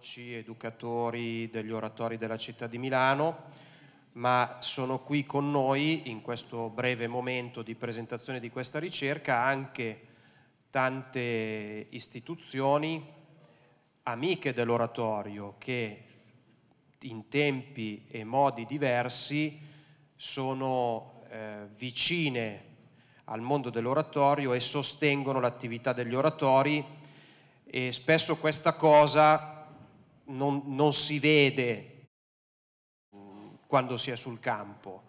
parroci, educatori degli oratori della città di Milano, ma sono qui con noi in questo breve momento di presentazione di questa ricerca anche tante istituzioni amiche dell'oratorio che in tempi e modi diversi sono eh, vicine al mondo dell'oratorio e sostengono l'attività degli oratori e spesso questa cosa non, non si vede mm, quando si è sul campo.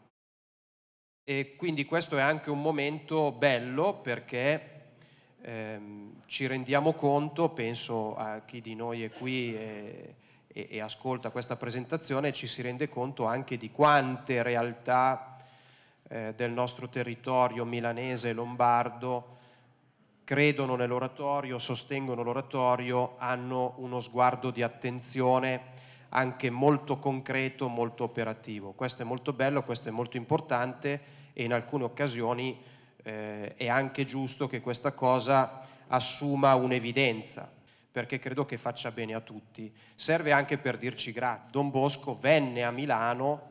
E quindi questo è anche un momento bello perché ehm, ci rendiamo conto, penso a chi di noi è qui e, e, e, ascolta questa presentazione, ci si rende conto anche di quante realtà eh, del nostro territorio milanese e lombardo credono nell'oratorio, sostengono l'oratorio, hanno uno sguardo di attenzione anche molto concreto, molto operativo. Questo è molto bello, questo è molto importante e in alcune occasioni eh, è anche giusto che questa cosa assuma un'evidenza, perché credo che faccia bene a tutti. Serve anche per dirci grazie. Don Bosco venne a Milano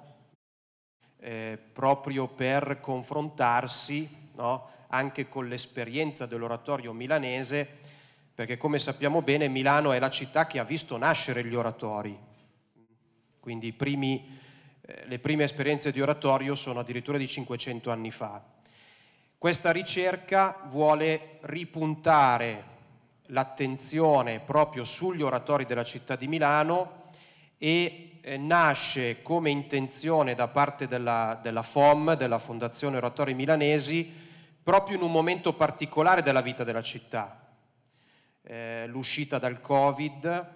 eh, proprio per confrontarsi, no? anche con l'esperienza dell'oratorio milanese, perché come sappiamo bene Milano è la città che ha visto nascere gli oratori. Quindi primi, eh, le prime esperienze di oratorio sono addirittura di 500 anni fa. Questa ricerca vuole ripuntare l'attenzione proprio sugli oratori della città di Milano e eh, nasce come intenzione da parte della, della FOM, della Fondazione Oratori Milanesi, proprio in un momento particolare della vita della città. Eh, l'uscita dal Covid,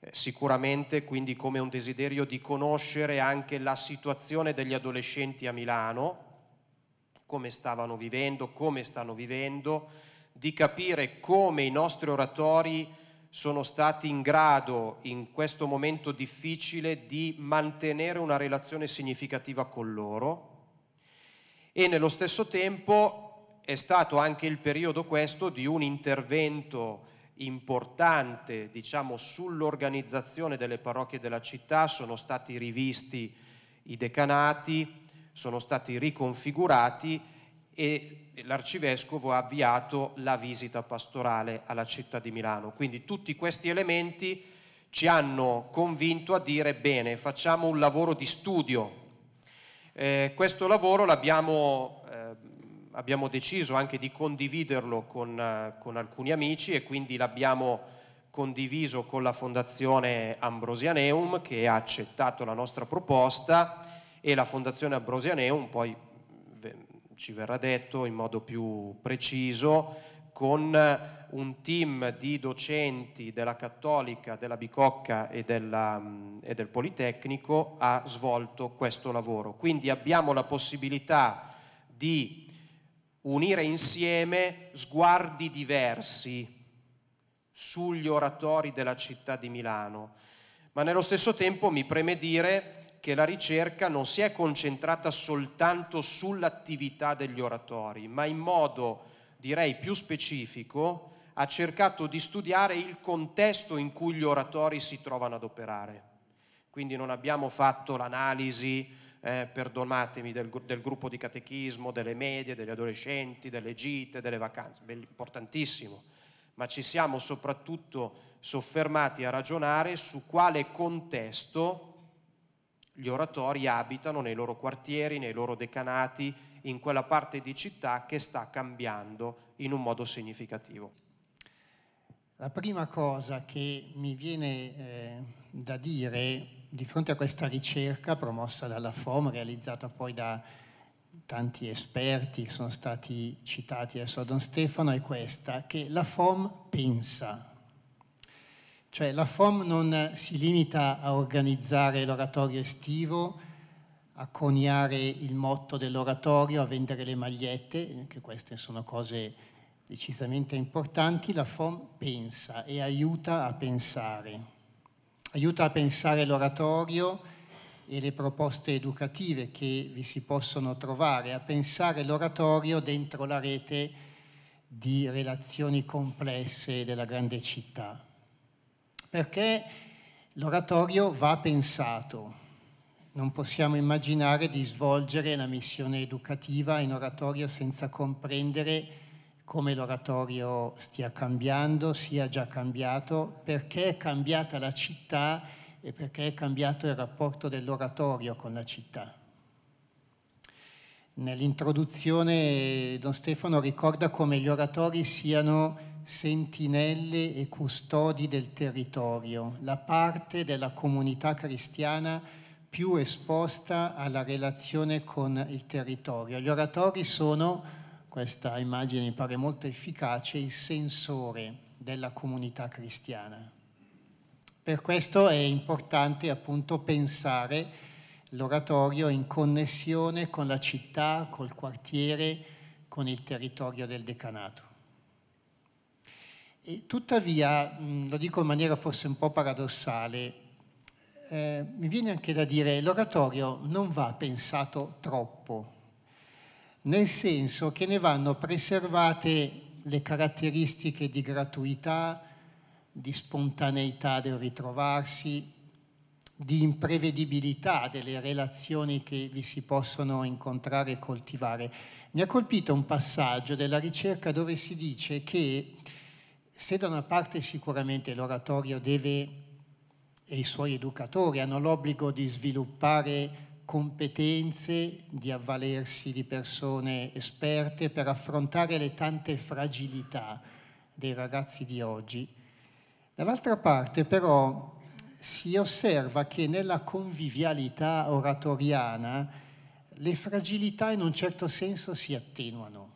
eh, sicuramente quindi come un desiderio di conoscere anche la situazione degli adolescenti a Milano, come stavano vivendo, come stanno vivendo, di capire come i nostri oratori sono stati in grado in questo momento difficile di mantenere una relazione significativa con loro e nello stesso tempo è stato anche il periodo questo di un intervento importante diciamo, sull'organizzazione delle parrocchie della città, sono stati rivisti i decanati, sono stati riconfigurati e l'arcivescovo ha avviato la visita pastorale alla città di Milano. Quindi tutti questi elementi ci hanno convinto a dire bene, facciamo un lavoro di studio. Eh, questo lavoro l'abbiamo abbiamo deciso anche di condividerlo con, eh, con alcuni amici e quindi l'abbiamo condiviso con la Fondazione Ambrosianeum che ha accettato la nostra proposta e la Fondazione Ambrosianeum poi ci verrà detto in modo più preciso con eh, un team di docenti della Cattolica, della Bicocca e, della, mm, e del Politecnico ha svolto questo lavoro. Quindi abbiamo la possibilità di unire insieme sguardi diversi sugli oratori della città di Milano, ma nello stesso tempo mi preme dire che la ricerca non si è concentrata soltanto sull'attività degli oratori, ma in modo direi più specifico ha cercato di studiare il contesto in cui gli oratori si trovano ad operare. Quindi non abbiamo fatto l'analisi eh, perdonatemi, del, del, gruppo di catechismo, delle medie, degli adolescenti, delle gite, delle vacanze, importantissimo, ma ci siamo soprattutto soffermati a ragionare su quale contesto gli oratori abitano nei loro quartieri, nei loro decanati, in quella parte di città che sta cambiando in un modo significativo. La prima cosa che mi viene eh, da dire di fronte a questa ricerca promossa dalla FOM, realizzata poi da tanti esperti che sono stati citati adesso da Don Stefano, è questa, che la FOM pensa. Cioè la FOM non si limita a organizzare l'oratorio estivo, a coniare il motto dell'oratorio, a vendere le magliette, che queste sono cose decisamente importanti, la FOM pensa e aiuta a pensare aiuta a pensare l'oratorio e le proposte educative che vi si possono trovare, a pensare l'oratorio dentro la rete di relazioni complesse della grande città. Perché l'oratorio va pensato, non possiamo immaginare di svolgere la missione educativa in oratorio senza comprendere come l'oratorio stia cambiando, sia già cambiato, perché è cambiata la città e perché è cambiato il rapporto dell'oratorio con la città. Nell'introduzione Don Stefano ricorda come gli oratori siano sentinelle e custodi del territorio, la parte della comunità cristiana più esposta alla relazione con il territorio. Gli oratori sono questa immagine mi pare molto efficace, il sensore della comunità cristiana. Per questo è importante appunto pensare l'oratorio in connessione con la città, col quartiere, con il territorio del decanato. E tuttavia, lo dico in maniera forse un po' paradossale, eh, mi viene anche da dire che l'oratorio non va pensato troppo nel senso che ne vanno preservate le caratteristiche di gratuità, di spontaneità del ritrovarsi, di imprevedibilità delle relazioni che vi si possono incontrare e coltivare. Mi ha colpito un passaggio della ricerca dove si dice che se da una parte sicuramente l'oratorio deve e i suoi educatori hanno l'obbligo di sviluppare competenze, di avvalersi di persone esperte per affrontare le tante fragilità dei ragazzi di oggi. Dall'altra parte però si osserva che nella convivialità oratoriana le fragilità in un certo senso si attenuano,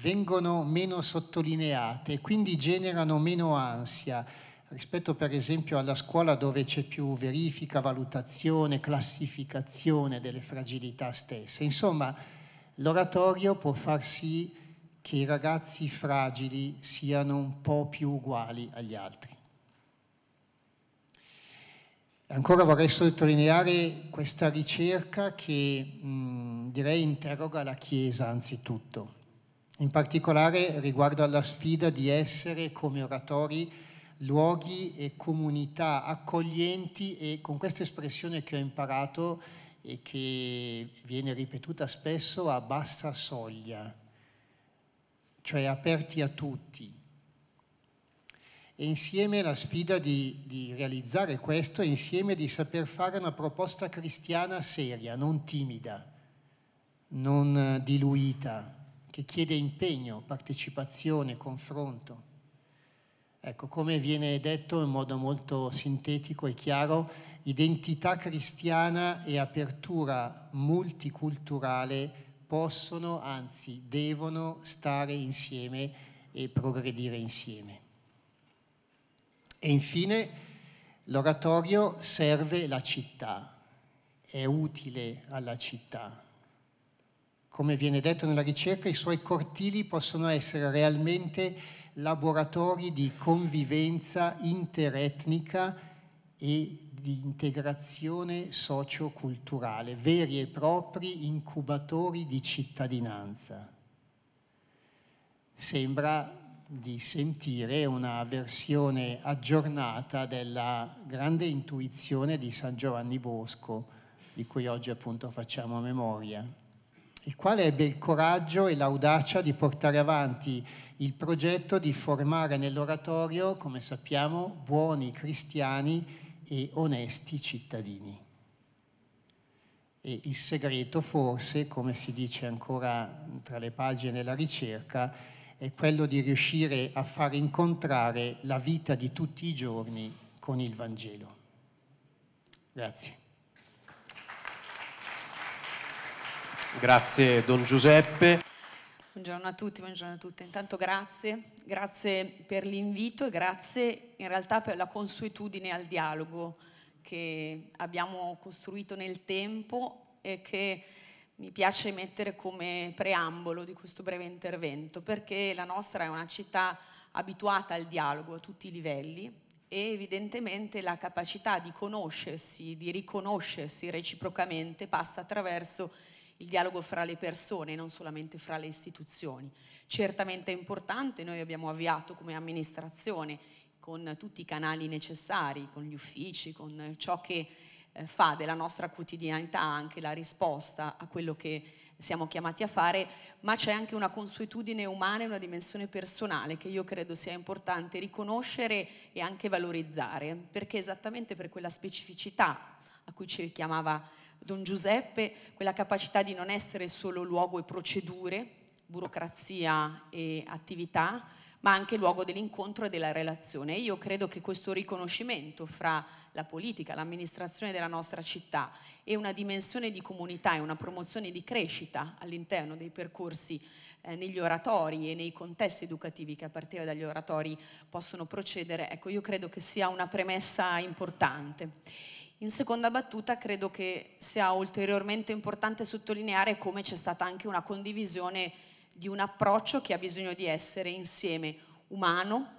vengono meno sottolineate, quindi generano meno ansia, rispetto per esempio alla scuola dove c'è più verifica, valutazione, classificazione delle fragilità stesse. Insomma, l'oratorio può far sì che i ragazzi fragili siano un po' più uguali agli altri. Ancora vorrei sottolineare questa ricerca che mh, direi interroga la Chiesa anzitutto, in particolare riguardo alla sfida di essere come oratori luoghi e comunità accoglienti e con questa espressione che ho imparato e che viene ripetuta spesso a bassa soglia, cioè aperti a tutti. E insieme la sfida di, di realizzare questo è insieme di saper fare una proposta cristiana seria, non timida, non diluita, che chiede impegno, partecipazione, confronto. Ecco, come viene detto in modo molto sintetico e chiaro, identità cristiana e apertura multiculturale possono, anzi devono stare insieme e progredire insieme. E infine l'oratorio serve la città, è utile alla città. Come viene detto nella ricerca, i suoi cortili possono essere realmente laboratori di convivenza interetnica e di integrazione socioculturale, veri e propri incubatori di cittadinanza. Sembra di sentire una versione aggiornata della grande intuizione di San Giovanni Bosco, di cui oggi appunto facciamo memoria, il quale ebbe il coraggio e l'audacia di portare avanti il progetto di formare nell'oratorio, come sappiamo, buoni cristiani e onesti cittadini. E il segreto forse, come si dice ancora tra le pagine della ricerca, è quello di riuscire a far incontrare la vita di tutti i giorni con il Vangelo. Grazie. Grazie Don Giuseppe. Buongiorno a tutti, buongiorno a tutte. Intanto grazie, grazie per l'invito e grazie in realtà per la consuetudine al dialogo che abbiamo costruito nel tempo e che mi piace mettere come preambolo di questo breve intervento perché la nostra è una città abituata al dialogo a tutti i livelli e evidentemente la capacità di conoscersi, di riconoscersi reciprocamente passa attraverso il dialogo fra le persone, non solamente fra le istituzioni. Certamente è importante, noi abbiamo avviato come amministrazione con tutti i canali necessari, con gli uffici, con ciò che eh, fa della nostra quotidianità anche la risposta a quello che siamo chiamati a fare, ma c'è anche una consuetudine umana e una dimensione personale che io credo sia importante riconoscere e anche valorizzare, perché esattamente per quella specificità a cui ci richiamava Don Giuseppe, quella capacità di non essere solo luogo e procedure, burocrazia e attività, ma anche luogo dell'incontro e della relazione. Io credo che questo riconoscimento fra la politica, l'amministrazione della nostra città e una dimensione di comunità e una promozione di crescita all'interno dei percorsi eh, negli oratori e nei contesti educativi che a partire dagli oratori possono procedere, ecco io credo che sia una premessa importante. In seconda battuta credo che sia ulteriormente importante sottolineare come c'è stata anche una condivisione di un approccio che ha bisogno di essere insieme umano,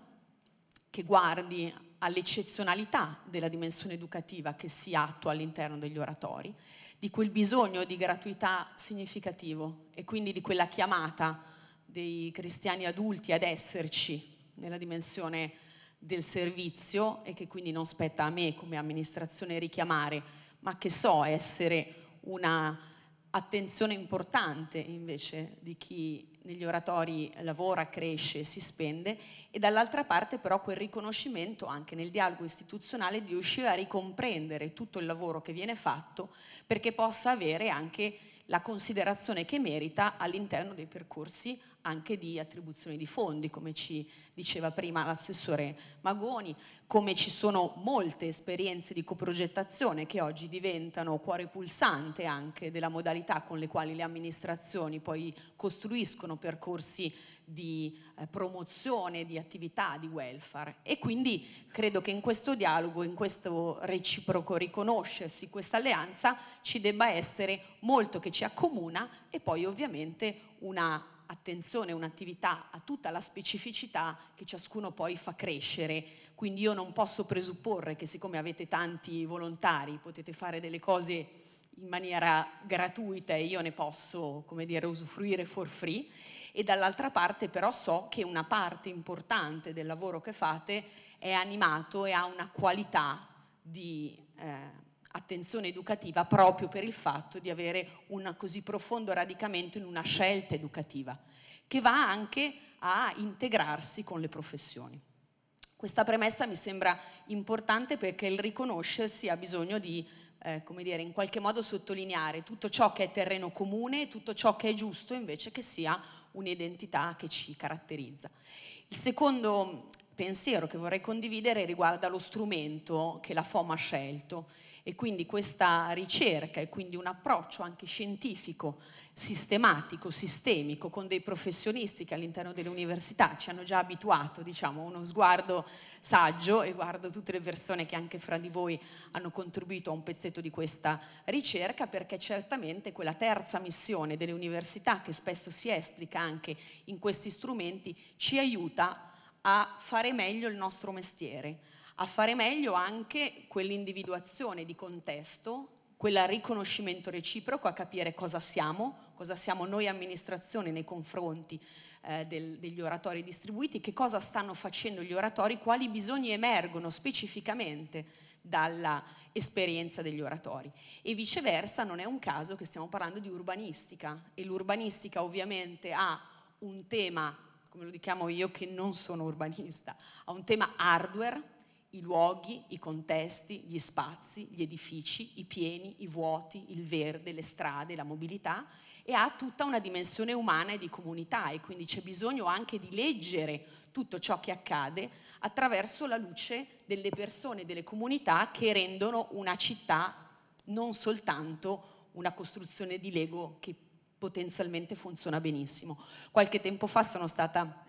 che guardi all'eccezionalità della dimensione educativa che si attua all'interno degli oratori, di quel bisogno di gratuità significativo e quindi di quella chiamata dei cristiani adulti ad esserci nella dimensione educativa del servizio e che quindi non spetta a me come amministrazione richiamare, ma che so essere una attenzione importante invece di chi negli oratori lavora, cresce, si spende e dall'altra parte però quel riconoscimento anche nel dialogo istituzionale di riuscire a ricomprendere tutto il lavoro che viene fatto perché possa avere anche la considerazione che merita all'interno dei percorsi anche di attribuzione di fondi, come ci diceva prima l'assessore Magoni, come ci sono molte esperienze di coprogettazione che oggi diventano cuore pulsante anche della modalità con le quali le amministrazioni poi costruiscono percorsi di eh, promozione di attività di welfare e quindi credo che in questo dialogo, in questo reciproco riconoscersi, questa alleanza ci debba essere molto che ci accomuna e poi ovviamente una attenzione, un'attività a tutta la specificità che ciascuno poi fa crescere. Quindi io non posso presupporre che siccome avete tanti volontari potete fare delle cose in maniera gratuita e io ne posso, come dire, usufruire for free e dall'altra parte però so che una parte importante del lavoro che fate è animato e ha una qualità di eh, attenzione educativa proprio per il fatto di avere un così profondo radicamento in una scelta educativa che va anche a integrarsi con le professioni. Questa premessa mi sembra importante perché il riconoscersi ha bisogno di, eh, come dire, in qualche modo sottolineare tutto ciò che è terreno comune, tutto ciò che è giusto invece che sia un'identità che ci caratterizza. Il secondo pensiero che vorrei condividere riguarda lo strumento che la FOM ha scelto e quindi questa ricerca e quindi un approccio anche scientifico, sistematico, sistemico, con dei professionisti che all'interno delle università ci hanno già abituato, diciamo, uno sguardo saggio e guardo tutte le persone che anche fra di voi hanno contribuito a un pezzetto di questa ricerca perché certamente quella terza missione delle università che spesso si esplica anche in questi strumenti ci aiuta a a fare meglio il nostro mestiere, a fare meglio anche quell'individuazione di contesto, quel riconoscimento reciproco, a capire cosa siamo, cosa siamo noi amministrazione nei confronti eh, del, degli oratori distribuiti, che cosa stanno facendo gli oratori, quali bisogni emergono specificamente dalla esperienza degli oratori e viceversa non è un caso che stiamo parlando di urbanistica e l'urbanistica ovviamente ha un tema come lo chiamo io che non sono urbanista, a un tema hardware, i luoghi, i contesti, gli spazi, gli edifici, i pieni, i vuoti, il verde, le strade, la mobilità e ha tutta una dimensione umana e di comunità e quindi c'è bisogno anche di leggere tutto ciò che accade attraverso la luce delle persone, delle comunità che rendono una città non soltanto una costruzione di Lego che potenzialmente funziona benissimo. Qualche tempo fa sono stata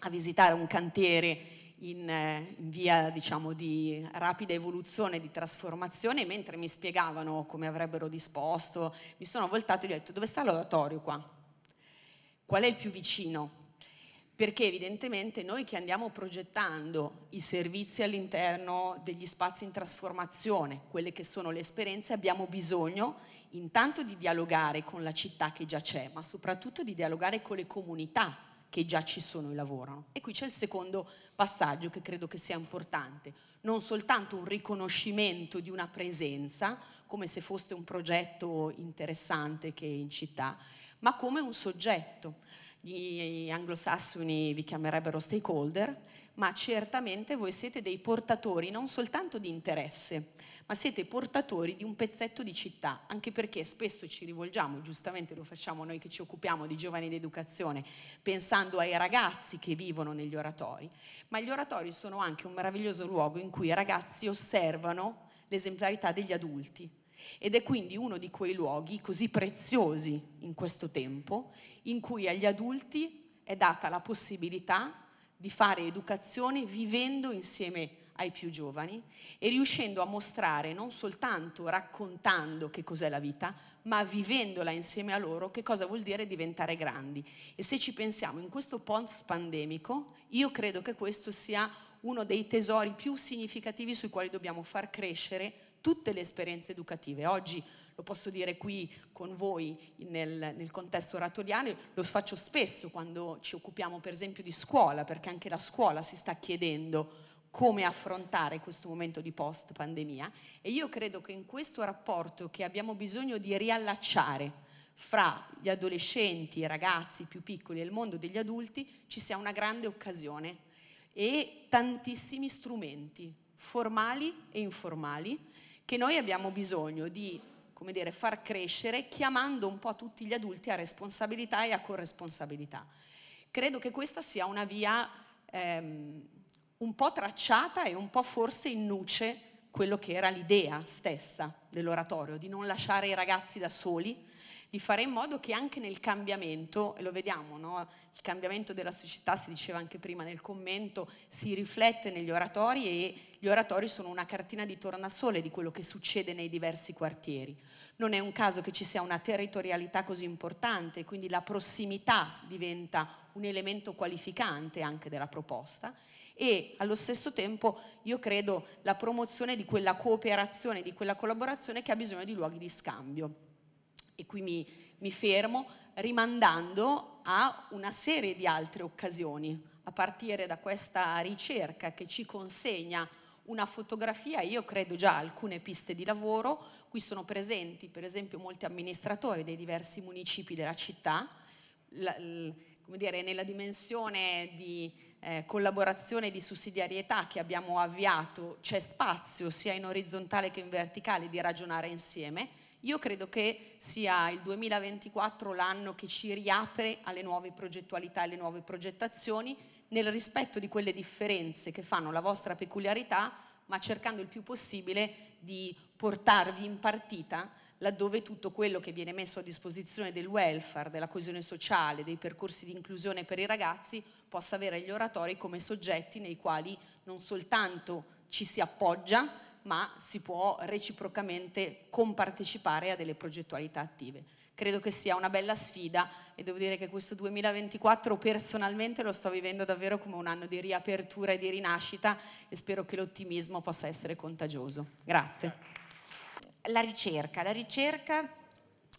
a visitare un cantiere in, eh, in, via diciamo, di rapida evoluzione, di trasformazione, mentre mi spiegavano come avrebbero disposto, mi sono voltato e gli ho detto dove sta l'oratorio qua? Qual è il più vicino? Perché evidentemente noi che andiamo progettando i servizi all'interno degli spazi in trasformazione, quelle che sono le esperienze, abbiamo bisogno intanto di dialogare con la città che già c'è, ma soprattutto di dialogare con le comunità che già ci sono e lavorano. E qui c'è il secondo passaggio che credo che sia importante, non soltanto un riconoscimento di una presenza, come se fosse un progetto interessante che è in città, ma come un soggetto. Gli anglosassoni vi chiamerebbero stakeholder ma certamente voi siete dei portatori non soltanto di interesse, ma siete portatori di un pezzetto di città, anche perché spesso ci rivolgiamo, giustamente lo facciamo noi che ci occupiamo di giovani d'educazione, pensando ai ragazzi che vivono negli oratori, ma gli oratori sono anche un meraviglioso luogo in cui i ragazzi osservano l'esemplarità degli adulti, ed è quindi uno di quei luoghi così preziosi in questo tempo in cui agli adulti è data la possibilità di fare educazione vivendo insieme ai più giovani e riuscendo a mostrare non soltanto raccontando che cos'è la vita, ma vivendola insieme a loro che cosa vuol dire diventare grandi. E se ci pensiamo in questo post pandemico, io credo che questo sia uno dei tesori più significativi sui quali dobbiamo far crescere tutte le esperienze educative. Oggi lo posso dire qui con voi nel, nel contesto oratoriano, lo faccio spesso quando ci occupiamo per esempio di scuola, perché anche la scuola si sta chiedendo come affrontare questo momento di post pandemia e io credo che in questo rapporto che abbiamo bisogno di riallacciare fra gli adolescenti, i ragazzi più piccoli e il mondo degli adulti ci sia una grande occasione e tantissimi strumenti formali e informali che noi abbiamo bisogno di come dire, far crescere, chiamando un po' tutti gli adulti a responsabilità e a corresponsabilità. Credo che questa sia una via ehm, un po' tracciata e un po' forse in nuce quello che era l'idea stessa dell'oratorio, di non lasciare i ragazzi da soli, di fare in modo che anche nel cambiamento, e lo vediamo, no? il cambiamento della società, si diceva anche prima nel commento, si riflette negli oratori e gli oratori sono una cartina di tornasole di quello che succede nei diversi quartieri. Non è un caso che ci sia una territorialità così importante, quindi la prossimità diventa un elemento qualificante anche della proposta e allo stesso tempo io credo la promozione di quella cooperazione, di quella collaborazione che ha bisogno di luoghi di scambio. E qui mi, mi fermo rimandando a una serie di altre occasioni, a partire da questa ricerca che ci consegna una fotografia, io credo già alcune piste di lavoro, qui sono presenti per esempio molti amministratori dei diversi municipi della città, la, come dire, nella dimensione di eh, collaborazione e di sussidiarietà che abbiamo avviato c'è spazio sia in orizzontale che in verticale di ragionare insieme. Io credo che sia il 2024 l'anno che ci riapre alle nuove progettualità e alle nuove progettazioni nel rispetto di quelle differenze che fanno la vostra peculiarità, ma cercando il più possibile di portarvi in partita laddove tutto quello che viene messo a disposizione del welfare, della coesione sociale, dei percorsi di inclusione per i ragazzi, possa avere gli oratori come soggetti nei quali non soltanto ci si appoggia, ma si può reciprocamente compartecipare a delle progettualità attive credo che sia una bella sfida e devo dire che questo 2024 personalmente lo sto vivendo davvero come un anno di riapertura e di rinascita e spero che l'ottimismo possa essere contagioso. Grazie. La ricerca, la ricerca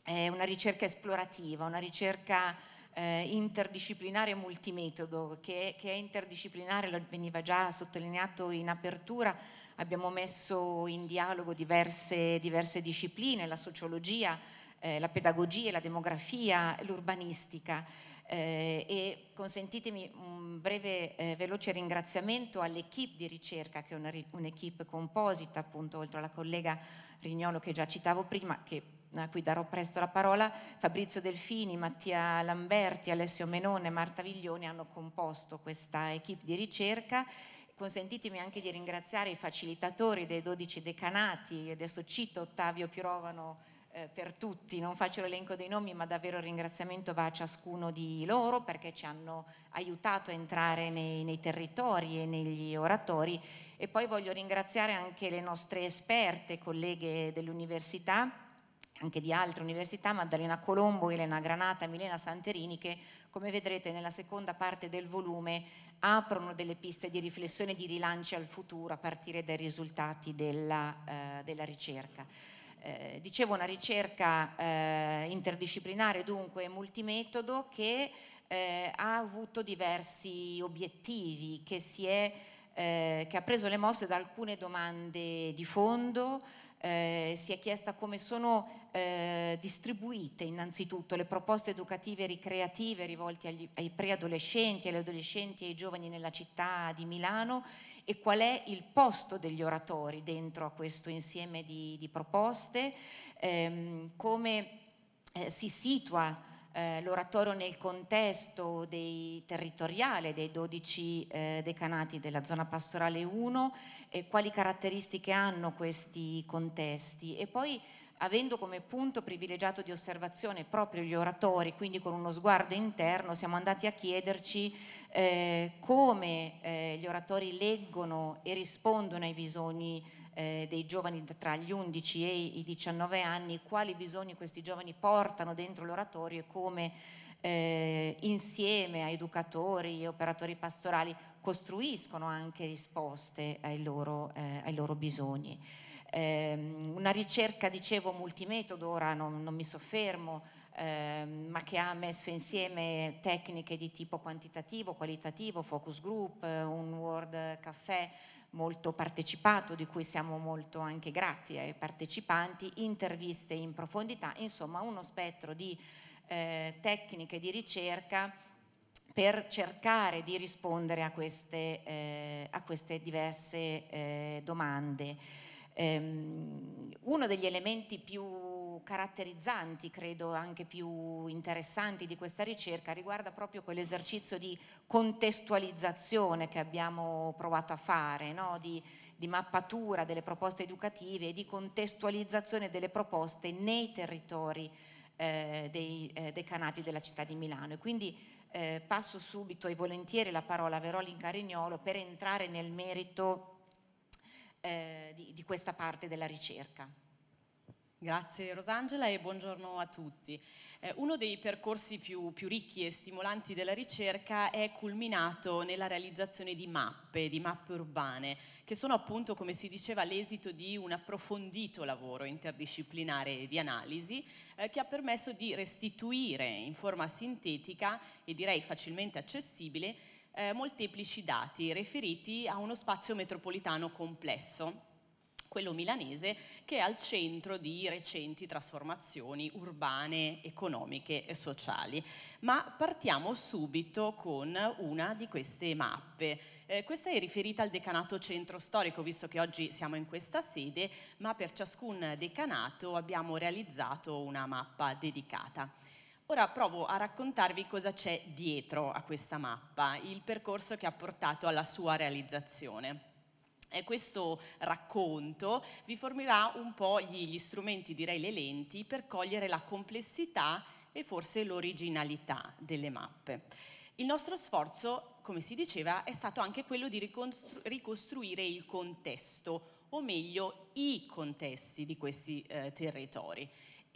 è una ricerca esplorativa, una ricerca eh, interdisciplinare multimetodo, che, che, è interdisciplinare, lo veniva già sottolineato in apertura, abbiamo messo in dialogo diverse, diverse discipline, la sociologia, eh, la pedagogia, la demografia, l'urbanistica. Eh, e consentitemi un breve eh, veloce ringraziamento all'equipe di ricerca che è un'equipe un composita appunto oltre alla collega Rignolo che già citavo prima che, a cui darò presto la parola Fabrizio Delfini, Mattia Lamberti, Alessio Menone, Marta Viglioni hanno composto questa equipe di ricerca consentitemi anche di ringraziare i facilitatori dei 12 decanati adesso cito Ottavio Pirovano eh, per tutti, non faccio l'elenco dei nomi ma davvero il ringraziamento va a ciascuno di loro perché ci hanno aiutato a entrare nei, nei territori e negli oratori e poi voglio ringraziare anche le nostre esperte, colleghe dell'università anche di altre università, Maddalena Colombo, Elena Granata, Milena Santerini, che come vedrete nella seconda parte del volume aprono delle piste di riflessione di rilancio al futuro a partire dai risultati della, eh, della ricerca. Eh, dicevo una ricerca eh, interdisciplinare dunque multimetodo che eh, ha avuto diversi obiettivi, che, è, eh, che, ha preso le mosse da alcune domande di fondo, eh, si è chiesta come sono distribuite innanzitutto le proposte educative ricreative rivolte agli, ai preadolescenti, agli adolescenti e ai giovani nella città di Milano e qual è il posto degli oratori dentro a questo insieme di, di proposte, ehm, come eh, si situa eh, l'oratorio nel contesto dei, territoriale dei 12 eh, decanati della zona pastorale 1 e quali caratteristiche hanno questi contesti e poi avendo come punto privilegiato di osservazione proprio gli oratori, quindi con uno sguardo interno, siamo andati a chiederci eh, come eh, gli oratori leggono e rispondono ai bisogni eh, dei giovani tra gli 11 e i 19 anni, quali bisogni questi giovani portano dentro l'oratorio e come eh, insieme a educatori e operatori pastorali costruiscono anche risposte ai loro, eh, ai loro bisogni. Ehm, una ricerca, dicevo, multimetodo, ora non, non mi soffermo, Ehm, ma che ha messo insieme tecniche di tipo quantitativo, qualitativo, focus group, un World caffè molto partecipato, di cui siamo molto anche grati ai partecipanti, interviste in profondità, insomma uno spettro di eh, tecniche di ricerca per cercare di rispondere a queste, eh, a queste diverse eh, domande. Ehm, uno degli elementi più caratterizzanti, credo anche più interessanti di questa ricerca riguarda proprio quell'esercizio di contestualizzazione che abbiamo provato a fare, no? di, di mappatura delle proposte educative e di contestualizzazione delle proposte nei territori eh, dei eh, decanati della città di Milano e quindi eh, passo subito e volentieri la parola a Verolin Carignolo per entrare nel merito eh, di, di questa parte della ricerca. Grazie Rosangela e buongiorno a tutti. Eh, uno dei percorsi più, più, ricchi e stimolanti della ricerca è culminato nella realizzazione di mappe, di mappe urbane, che sono appunto, come si diceva, l'esito di un approfondito lavoro interdisciplinare di analisi eh, che ha permesso di restituire in forma sintetica e direi facilmente accessibile eh, molteplici dati riferiti a uno spazio metropolitano complesso quello milanese, che è al centro di recenti trasformazioni urbane, economiche e sociali. Ma partiamo subito con una di queste mappe. Eh, questa è riferita al decanato centro storico, visto che oggi siamo in questa sede, ma per ciascun decanato abbiamo realizzato una mappa dedicata. Ora provo a raccontarvi cosa c'è dietro a questa mappa, il percorso che ha portato alla sua realizzazione. E questo racconto vi fornirà un po' gli, gli strumenti, direi le lenti, per cogliere la complessità e forse l'originalità delle mappe. Il nostro sforzo, come si diceva, è stato anche quello di ricostru ricostruire il contesto, o meglio i contesti di questi eh, territori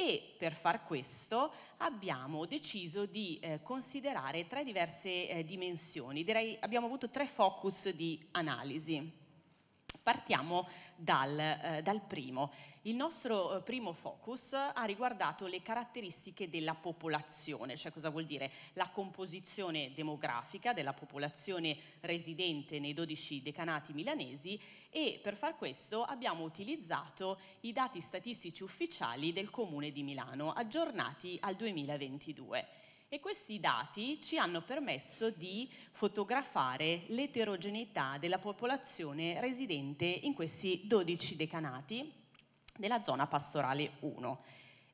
e per far questo abbiamo deciso di eh, considerare tre diverse eh, dimensioni, direi abbiamo avuto tre focus di analisi. Partiamo dal, eh, dal primo. Il nostro eh, primo focus ha riguardato le caratteristiche della popolazione, cioè cosa vuol dire? La composizione demografica della popolazione residente nei 12 decanati milanesi e per far questo abbiamo utilizzato i dati statistici ufficiali del Comune di Milano aggiornati al 2022 e questi dati ci hanno permesso di fotografare l'eterogeneità della popolazione residente in questi 12 decanati della zona pastorale 1.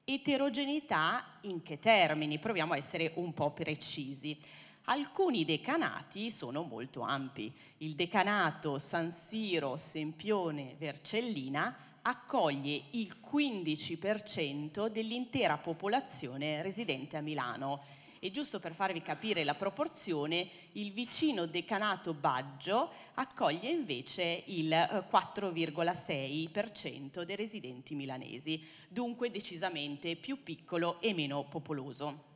Eterogeneità in che termini? Proviamo a essere un po' precisi. Alcuni decanati sono molto ampi. Il decanato San Siro, Sempione, Vercellina accoglie il 15% dell'intera popolazione residente a Milano e giusto per farvi capire la proporzione, il vicino decanato Baggio accoglie invece il 4,6% eh, dei residenti milanesi, dunque decisamente più piccolo e meno popoloso.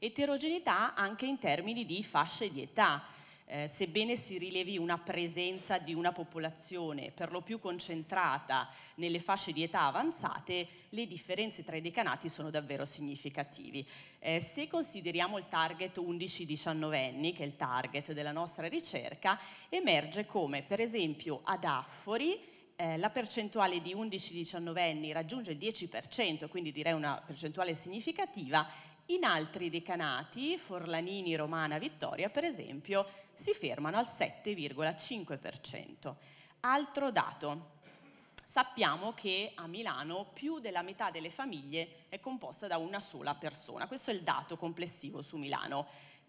Eterogeneità anche in termini di fasce di età, eh, sebbene si rilevi una presenza di una popolazione per lo più concentrata nelle fasce di età avanzate, le differenze tra i decanati sono davvero significativi. Eh, se consideriamo il target 11-19 anni, che è il target della nostra ricerca, emerge come per esempio ad Affori eh, la percentuale di 11-19 anni raggiunge il 10%, quindi direi una percentuale significativa, in altri decanati, Forlanini, Romana, Vittoria, per esempio, si fermano al 7,5%. Altro dato, sappiamo che a Milano più della metà delle famiglie è composta da una sola persona, questo è il dato complessivo su Milano,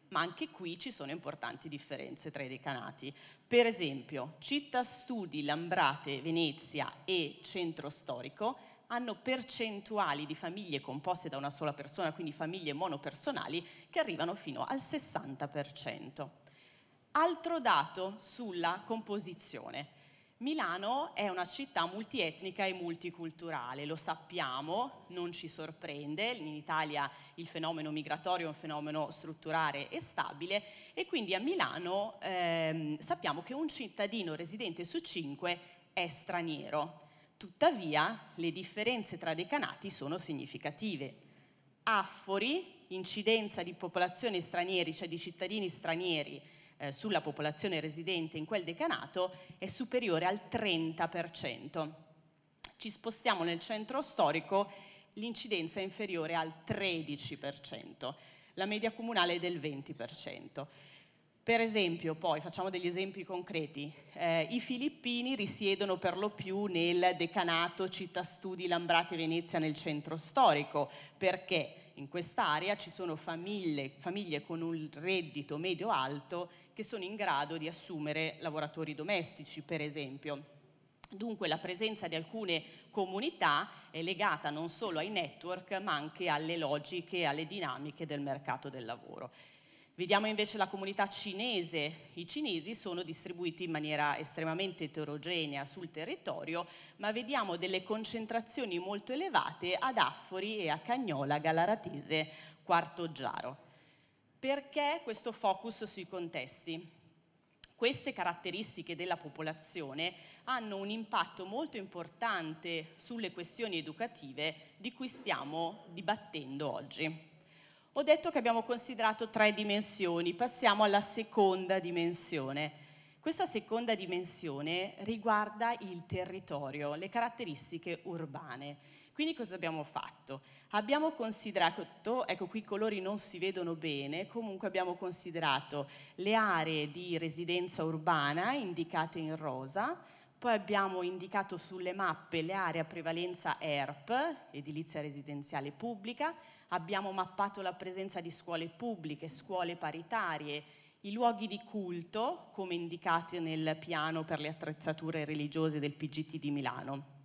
ma anche qui ci sono importanti differenze tra i decanati. Per esempio, città studi, Lambrate, Venezia e centro storico hanno percentuali di famiglie composte da una sola persona, quindi famiglie monopersonali, che arrivano fino al 60%. Altro dato sulla composizione. Milano è una città multietnica e multiculturale, lo sappiamo, non ci sorprende, in Italia il fenomeno migratorio è un fenomeno strutturale e stabile e quindi a Milano ehm, sappiamo che un cittadino residente su cinque è straniero. Tuttavia le differenze tra decanati sono significative. Affori, incidenza di popolazione stranieri, cioè di cittadini stranieri eh, sulla popolazione residente in quel decanato, è superiore al 30%. Ci spostiamo nel centro storico, l'incidenza è inferiore al 13%, la media comunale è del 20%. Per esempio, poi facciamo degli esempi concreti, eh, i filippini risiedono per lo più nel decanato Città Studi Lambrate Venezia nel centro storico, perché in quest'area ci sono famiglie, famiglie con un reddito medio-alto che sono in grado di assumere lavoratori domestici, per esempio. Dunque la presenza di alcune comunità è legata non solo ai network ma anche alle logiche, alle dinamiche del mercato del lavoro. Vediamo invece la comunità cinese, i cinesi sono distribuiti in maniera estremamente eterogenea sul territorio, ma vediamo delle concentrazioni molto elevate ad Affori e a Cagnola, Galaratese, Quarto Giaro. Perché questo focus sui contesti? Queste caratteristiche della popolazione hanno un impatto molto importante sulle questioni educative di cui stiamo dibattendo oggi. Ho detto che abbiamo considerato tre dimensioni, passiamo alla seconda dimensione. Questa seconda dimensione riguarda il territorio, le caratteristiche urbane. Quindi cosa abbiamo fatto? Abbiamo considerato, ecco qui i colori non si vedono bene, comunque abbiamo considerato le aree di residenza urbana indicate in rosa, poi abbiamo indicato sulle mappe le aree a prevalenza ERP, edilizia residenziale pubblica, abbiamo mappato la presenza di scuole pubbliche, scuole paritarie, i luoghi di culto, come indicati nel piano per le attrezzature religiose del PGT di Milano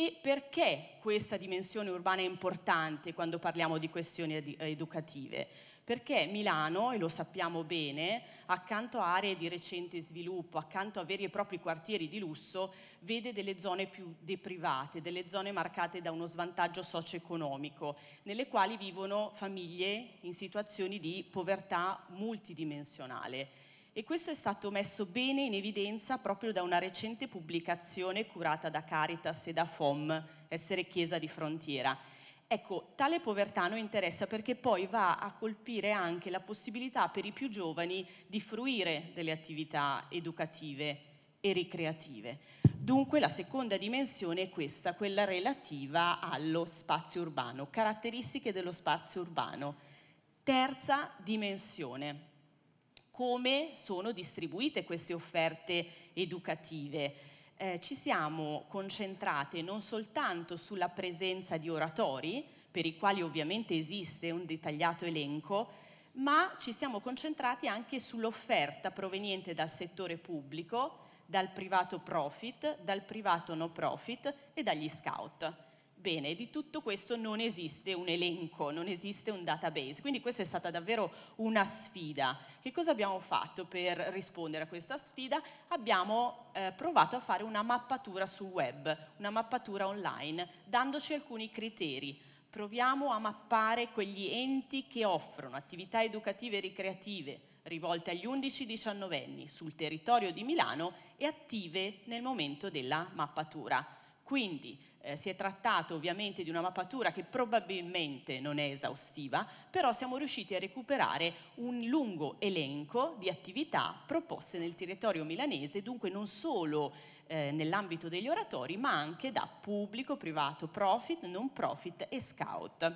e perché questa dimensione urbana è importante quando parliamo di questioni ed educative? Perché Milano, e lo sappiamo bene, accanto a aree di recente sviluppo, accanto a veri e propri quartieri di lusso, vede delle zone più deprivate, delle zone marcate da uno svantaggio socio-economico, nelle quali vivono famiglie in situazioni di povertà multidimensionale e questo è stato messo bene in evidenza proprio da una recente pubblicazione curata da Caritas e da FOM, Essere Chiesa di Frontiera. Ecco, tale povertà noi interessa perché poi va a colpire anche la possibilità per i più giovani di fruire delle attività educative e ricreative. Dunque la seconda dimensione è questa, quella relativa allo spazio urbano, caratteristiche dello spazio urbano. Terza dimensione, come sono distribuite queste offerte educative. Eh, ci siamo concentrate non soltanto sulla presenza di oratori, per i quali ovviamente esiste un dettagliato elenco, ma ci siamo concentrati anche sull'offerta proveniente dal settore pubblico, dal privato profit, dal privato no profit e dagli scout. Bene, di tutto questo non esiste un elenco, non esiste un database, quindi questa è stata davvero una sfida. Che cosa abbiamo fatto per rispondere a questa sfida? Abbiamo eh, provato a fare una mappatura sul web, una mappatura online, dandoci alcuni criteri. Proviamo a mappare quegli enti che offrono attività educative e ricreative rivolte agli 11-19 anni sul territorio di Milano e attive nel momento della mappatura. Quindi eh, si è trattato ovviamente di una mappatura che probabilmente non è esaustiva, però siamo riusciti a recuperare un lungo elenco di attività proposte nel territorio milanese, dunque non solo eh, nell'ambito degli oratori, ma anche da pubblico, privato, profit, non profit e scout.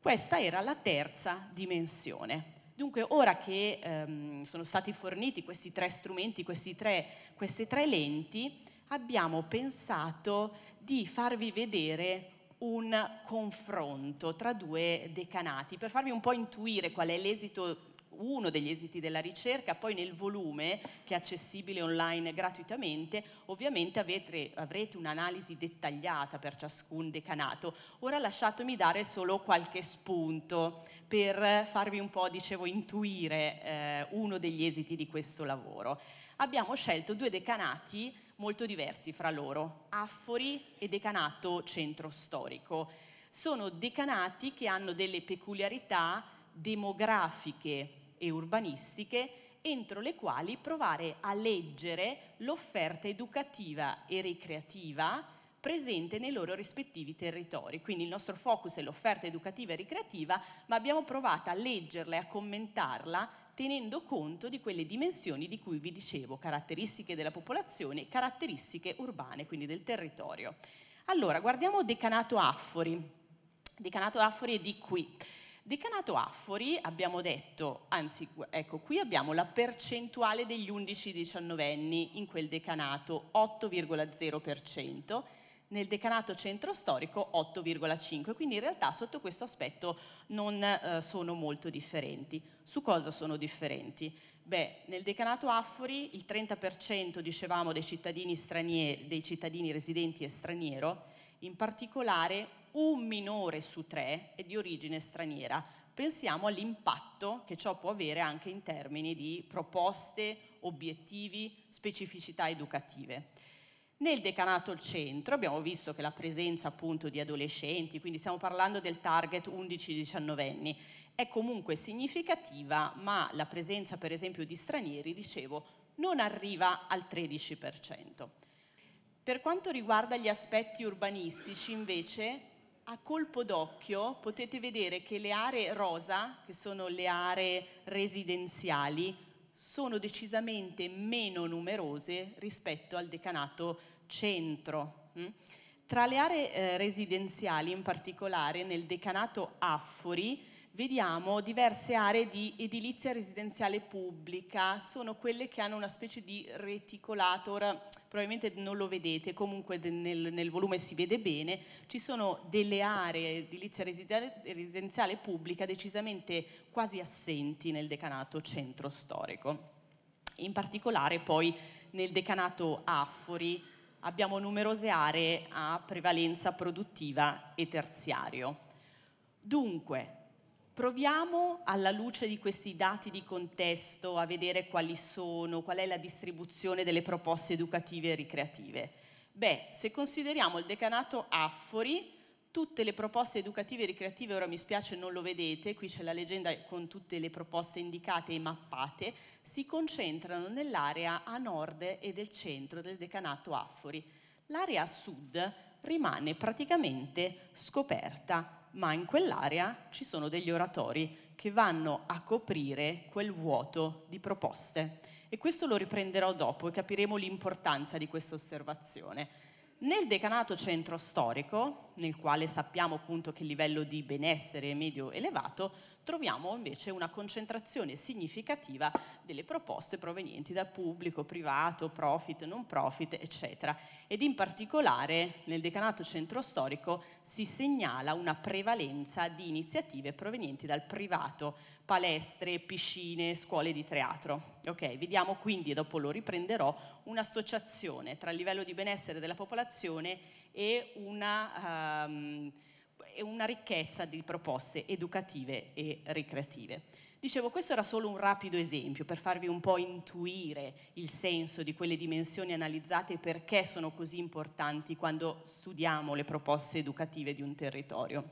Questa era la terza dimensione. Dunque ora che ehm, sono stati forniti questi tre strumenti, questi tre, queste tre lenti, abbiamo pensato di farvi vedere un confronto tra due decanati per farvi un po' intuire qual è l'esito uno degli esiti della ricerca, poi nel volume che è accessibile online gratuitamente, ovviamente avete, avrete un'analisi dettagliata per ciascun decanato. Ora lasciatemi dare solo qualche spunto per farvi un po', dicevo, intuire eh, uno degli esiti di questo lavoro abbiamo scelto due decanati molto diversi fra loro, Affori e Decanato Centro Storico. Sono decanati che hanno delle peculiarità demografiche e urbanistiche entro le quali provare a leggere l'offerta educativa e ricreativa presente nei loro rispettivi territori. Quindi il nostro focus è l'offerta educativa e ricreativa, ma abbiamo provato a leggerla e a commentarla tenendo conto di quelle dimensioni di cui vi dicevo, caratteristiche della popolazione, caratteristiche urbane, quindi del territorio. Allora, guardiamo Decanato Affori. Decanato Affori è di qui. Decanato Affori abbiamo detto, anzi ecco qui abbiamo la percentuale degli 11 19 anni in quel decanato, 8,0%, nel decanato centro storico 8,5, quindi in realtà sotto questo aspetto non eh, sono molto differenti. Su cosa sono differenti? Beh, nel decanato Affori il 30% dicevamo dei cittadini, dei cittadini residenti è straniero, in particolare un minore su tre è di origine straniera. Pensiamo all'impatto che ciò può avere anche in termini di proposte, obiettivi, specificità educative. Nel decanato il centro abbiamo visto che la presenza appunto di adolescenti, quindi stiamo parlando del target 11-19 anni, è comunque significativa, ma la presenza per esempio di stranieri, dicevo, non arriva al 13%. Per quanto riguarda gli aspetti urbanistici invece, a colpo d'occhio potete vedere che le aree rosa, che sono le aree residenziali, sono decisamente meno numerose rispetto al decanato centro centro. Mm? Tra le aree eh, residenziali, in particolare nel decanato Affori, vediamo diverse aree di edilizia residenziale pubblica, sono quelle che hanno una specie di reticolato, ora probabilmente non lo vedete, comunque nel, nel volume si vede bene, ci sono delle aree edilizia residenziale, pubblica decisamente quasi assenti nel decanato centro storico. In particolare poi nel decanato Affori, abbiamo numerose aree a prevalenza produttiva e terziario. Dunque, proviamo alla luce di questi dati di contesto a vedere quali sono, qual è la distribuzione delle proposte educative e ricreative. Beh, se consideriamo il decanato Affori, tutte le proposte educative e ricreative, ora mi spiace non lo vedete, qui c'è la leggenda con tutte le proposte indicate e mappate, si concentrano nell'area a nord e del centro del decanato Affori. L'area a sud rimane praticamente scoperta, ma in quell'area ci sono degli oratori che vanno a coprire quel vuoto di proposte. E questo lo riprenderò dopo e capiremo l'importanza di questa osservazione. Nel decanato centro storico, nel quale sappiamo appunto che il livello di benessere è medio elevato, troviamo invece una concentrazione significativa delle proposte provenienti dal pubblico, privato, profit, non profit, eccetera. Ed in particolare nel decanato centro storico si segnala una prevalenza di iniziative provenienti dal privato, palestre, piscine, scuole di teatro. Ok, vediamo quindi, e dopo lo riprenderò, un'associazione tra il livello di benessere della popolazione e una, um, una ricchezza di proposte educative e ricreative. Dicevo, questo era solo un rapido esempio per farvi un po' intuire il senso di quelle dimensioni analizzate e perché sono così importanti quando studiamo le proposte educative di un territorio.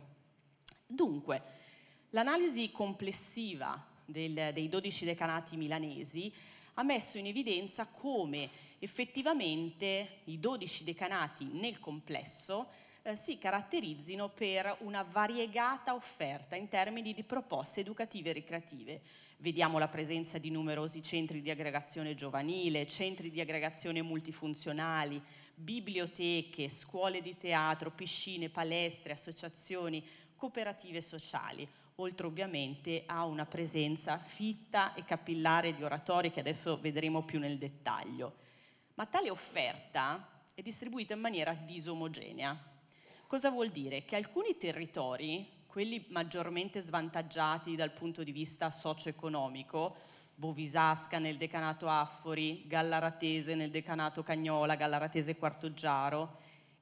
Dunque, L'analisi complessiva del, dei 12 decanati milanesi ha messo in evidenza come effettivamente i 12 decanati nel complesso eh, si caratterizzino per una variegata offerta in termini di proposte educative e ricreative. Vediamo la presenza di numerosi centri di aggregazione giovanile, centri di aggregazione multifunzionali, biblioteche, scuole di teatro, piscine, palestre, associazioni, cooperative sociali, oltre ovviamente a una presenza fitta e capillare di oratori che adesso vedremo più nel dettaglio. Ma tale offerta è distribuita in maniera disomogenea. Cosa vuol dire? Che alcuni territori, quelli maggiormente svantaggiati dal punto di vista socio-economico, Bovisasca nel decanato Affori, Gallaratese nel decanato Cagnola, Gallaratese Quartoggiaro,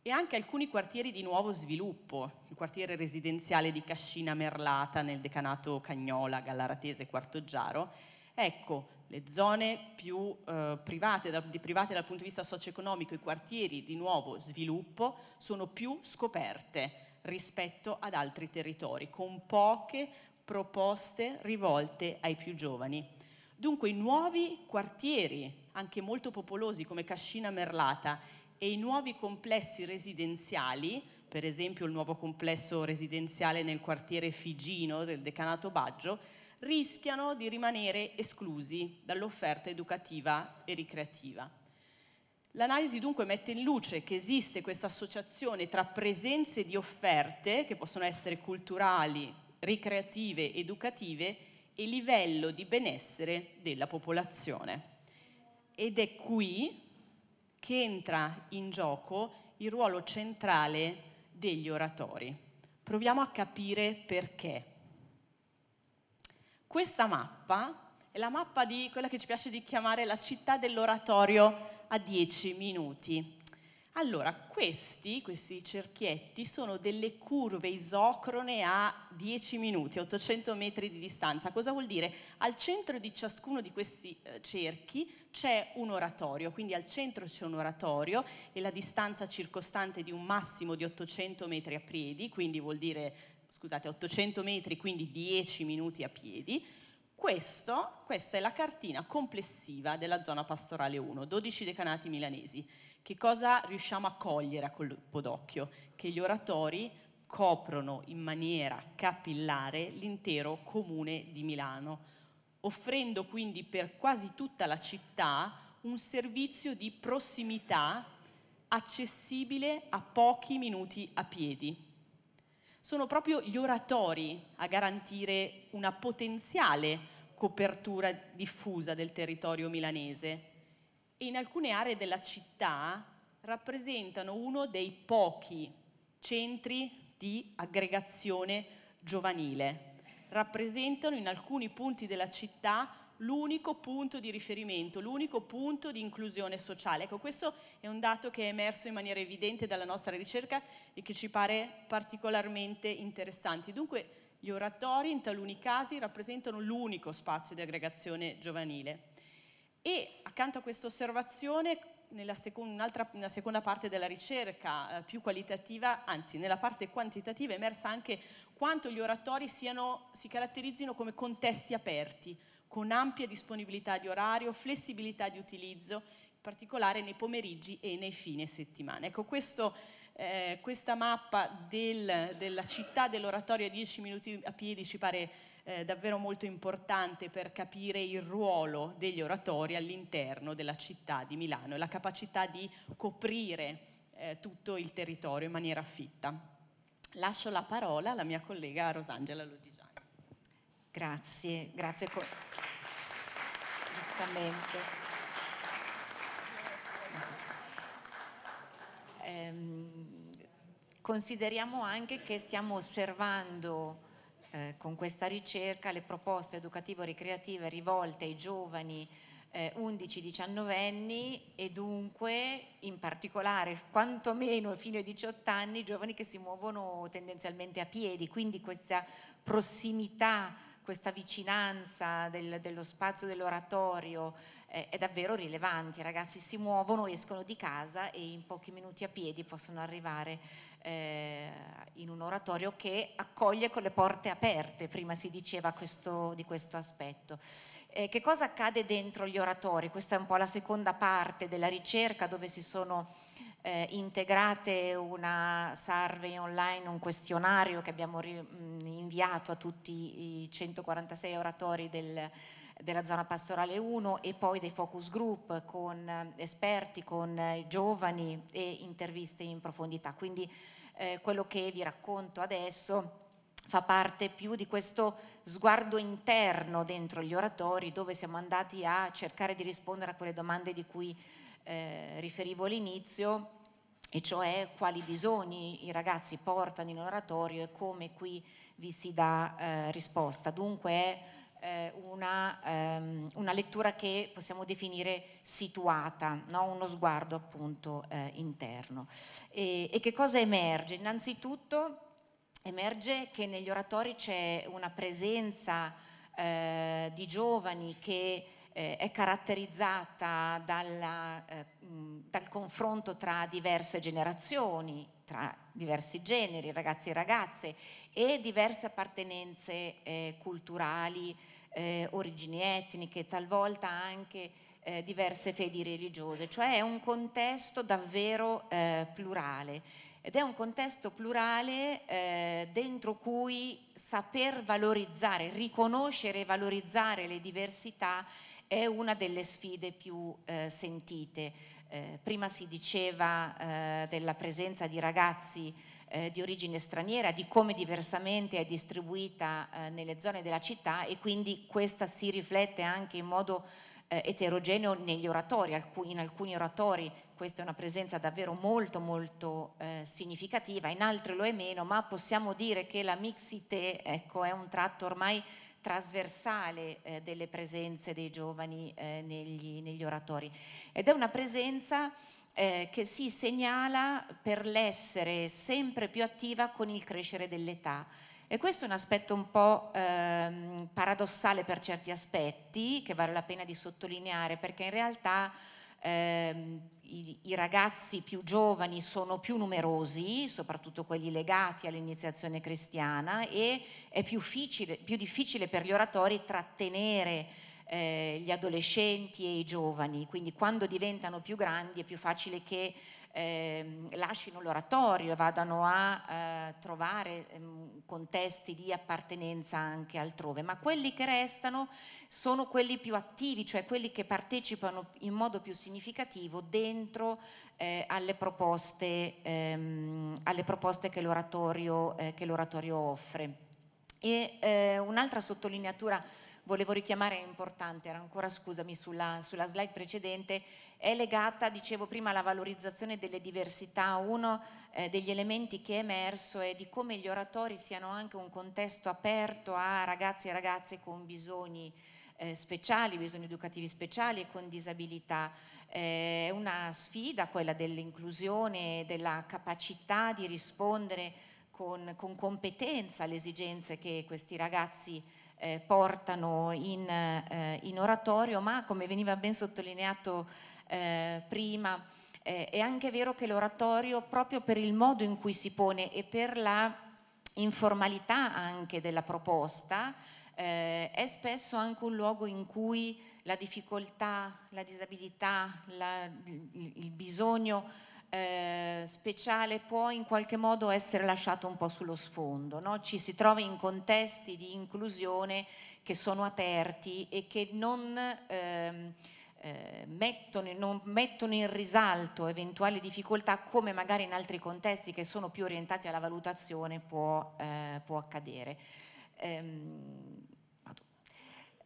e anche alcuni quartieri di nuovo sviluppo, il quartiere residenziale di Cascina Merlata nel decanato Cagnola, Gallaratese, e Quarto Giaro. Ecco, le zone più eh, private, da, private dal punto di vista socio-economico, i quartieri di nuovo sviluppo, sono più scoperte rispetto ad altri territori, con poche proposte rivolte ai più giovani. Dunque i nuovi quartieri, anche molto popolosi come Cascina Merlata e i nuovi complessi residenziali, per esempio il nuovo complesso residenziale nel quartiere Figino del decanato Baggio, rischiano di rimanere esclusi dall'offerta educativa e ricreativa. L'analisi dunque mette in luce che esiste questa associazione tra presenze di offerte, che possono essere culturali, ricreative, educative, e livello di benessere della popolazione. Ed è qui che entra in gioco il ruolo centrale degli oratori. Proviamo a capire perché. Questa mappa è la mappa di quella che ci piace di chiamare la città dell'oratorio a 10 minuti. Allora, questi, questi, cerchietti sono delle curve isocrone a 10 minuti, 800 metri di distanza. Cosa vuol dire? Al centro di ciascuno di questi eh, cerchi c'è un oratorio, quindi al centro c'è un oratorio e la distanza circostante di un massimo di 800 metri a piedi, quindi vuol dire, scusate, 800 metri, quindi 10 minuti a piedi. Questo, questa è la cartina complessiva della zona pastorale 1, 12 decanati milanesi che cosa riusciamo a cogliere a colpo d'occhio? Che gli oratori coprono in maniera capillare l'intero comune di Milano, offrendo quindi per quasi tutta la città un servizio di prossimità accessibile a pochi minuti a piedi. Sono proprio gli oratori a garantire una potenziale copertura diffusa del territorio milanese, e in alcune aree della città rappresentano uno dei pochi centri di aggregazione giovanile. Rappresentano in alcuni punti della città l'unico punto di riferimento, l'unico punto di inclusione sociale. Ecco, questo è un dato che è emerso in maniera evidente dalla nostra ricerca e che ci pare particolarmente interessante. Dunque, gli oratori in taluni casi rappresentano l'unico spazio di aggregazione giovanile. E accanto a questa osservazione, nella, nella, seconda parte della ricerca eh, più qualitativa, anzi nella parte quantitativa, è emersa anche quanto gli oratori siano, si caratterizzino come contesti aperti, con ampia disponibilità di orario, flessibilità di utilizzo, in particolare nei pomeriggi e nei fine settimana. Ecco, questo, eh, questa mappa del, della città dell'oratorio a 10 minuti a piedi ci pare eh, davvero molto importante per capire il ruolo degli oratori all'interno della città di Milano e la capacità di coprire eh, tutto il territorio in maniera fitta. Lascio la parola alla mia collega Rosangela Lodigiani. Grazie, grazie. giustamente. Ehm, consideriamo anche che stiamo osservando eh, con questa ricerca le proposte educativo-ricreative rivolte ai giovani eh, 11-19 anni e dunque in particolare quantomeno fino ai 18 anni giovani che si muovono tendenzialmente a piedi, quindi questa prossimità, questa vicinanza del, dello spazio dell'oratorio eh, è davvero rilevante, i ragazzi si muovono, escono di casa e in pochi minuti a piedi possono arrivare eh, in un oratorio che accoglie con le porte aperte, prima si diceva questo, di questo aspetto. Eh, che cosa accade dentro gli oratori? Questa è un po' la seconda parte della ricerca dove si sono eh, integrate una survey online, un questionario che abbiamo ri, mh, inviato a tutti i 146 oratori del, della zona pastorale 1 e poi dei focus group con eh, esperti, con eh, giovani e interviste in profondità. Quindi eh, quello che vi racconto adesso fa parte più di questo sguardo interno dentro gli oratori dove siamo andati a cercare di rispondere a quelle domande di cui eh, riferivo all'inizio e cioè quali bisogni i ragazzi portano in oratorio e come qui vi si dà eh, risposta. Dunque è eh, una, ehm, una, lettura che possiamo definire situata, no? uno sguardo appunto eh, interno. E, e che cosa emerge? Innanzitutto emerge che negli oratori c'è una presenza eh, di giovani che eh, è caratterizzata dalla, eh, dal confronto tra diverse generazioni, tra diversi generi, ragazzi e ragazze, e diverse appartenenze eh, culturali, eh, origini etniche, talvolta anche eh, diverse fedi religiose, cioè è un contesto davvero eh, plurale ed è un contesto plurale eh, dentro cui saper valorizzare, riconoscere e valorizzare le diversità è una delle sfide più eh, sentite. Eh, prima si diceva eh, della presenza di ragazzi eh, di origine straniera, di come diversamente è distribuita eh, nelle zone della città e quindi questa si riflette anche in modo eterogeneo negli oratori, in alcuni oratori questa è una presenza davvero molto molto eh, significativa, in altri lo è meno, ma possiamo dire che la mixite ecco, è un tratto ormai trasversale eh, delle presenze dei giovani eh, negli, negli, oratori ed è una presenza eh, che si segnala per l'essere sempre più attiva con il crescere dell'età. E questo è un aspetto un po' ehm, paradossale per certi aspetti, che vale la pena di sottolineare, perché in realtà ehm, i, i, ragazzi più giovani sono più numerosi, soprattutto quelli legati all'iniziazione cristiana, e è più difficile, più difficile per gli oratori trattenere eh, gli adolescenti e i giovani, quindi quando diventano più grandi è più facile che eh, lasciano l'oratorio e vadano a eh, trovare ehm, contesti di appartenenza anche altrove, ma quelli che restano sono quelli più attivi, cioè quelli che partecipano in modo più significativo dentro eh, alle, proposte, ehm, alle, proposte, che l'oratorio, eh, offre. E eh, un'altra sottolineatura volevo richiamare è importante, era ancora scusami sulla, sulla slide precedente, è legata, dicevo prima, alla valorizzazione delle diversità, uno eh, degli elementi che è emerso è di come gli oratori siano anche un contesto aperto a ragazzi e ragazze con bisogni eh, speciali, bisogni educativi speciali e con disabilità. Eh, è eh, una sfida quella dell'inclusione, della capacità di rispondere con, con competenza alle esigenze che questi ragazzi eh, portano in, eh, in oratorio, ma come veniva ben sottolineato eh, prima. Eh, è anche vero che l'oratorio, proprio per il modo in cui si pone e per la informalità anche della proposta, eh, è spesso anche un luogo in cui la difficoltà, la disabilità, la, il, il, bisogno eh, speciale può in qualche modo essere lasciato un po' sullo sfondo, no? ci si trova in contesti di inclusione che sono aperti e che non ehm, eh, mettono, non mettono in risalto eventuali difficoltà come magari in altri contesti che sono più orientati alla valutazione può, eh, può accadere. Ehm,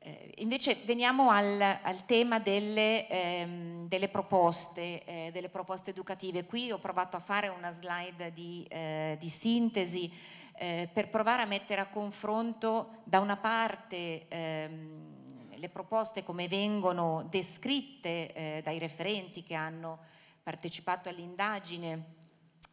eh, invece veniamo al, al tema delle, ehm, delle proposte, eh, delle proposte educative. Qui ho provato a fare una slide di, eh, di sintesi eh, per provare a mettere a confronto da una parte ehm, le proposte come vengono descritte eh, dai referenti che hanno partecipato all'indagine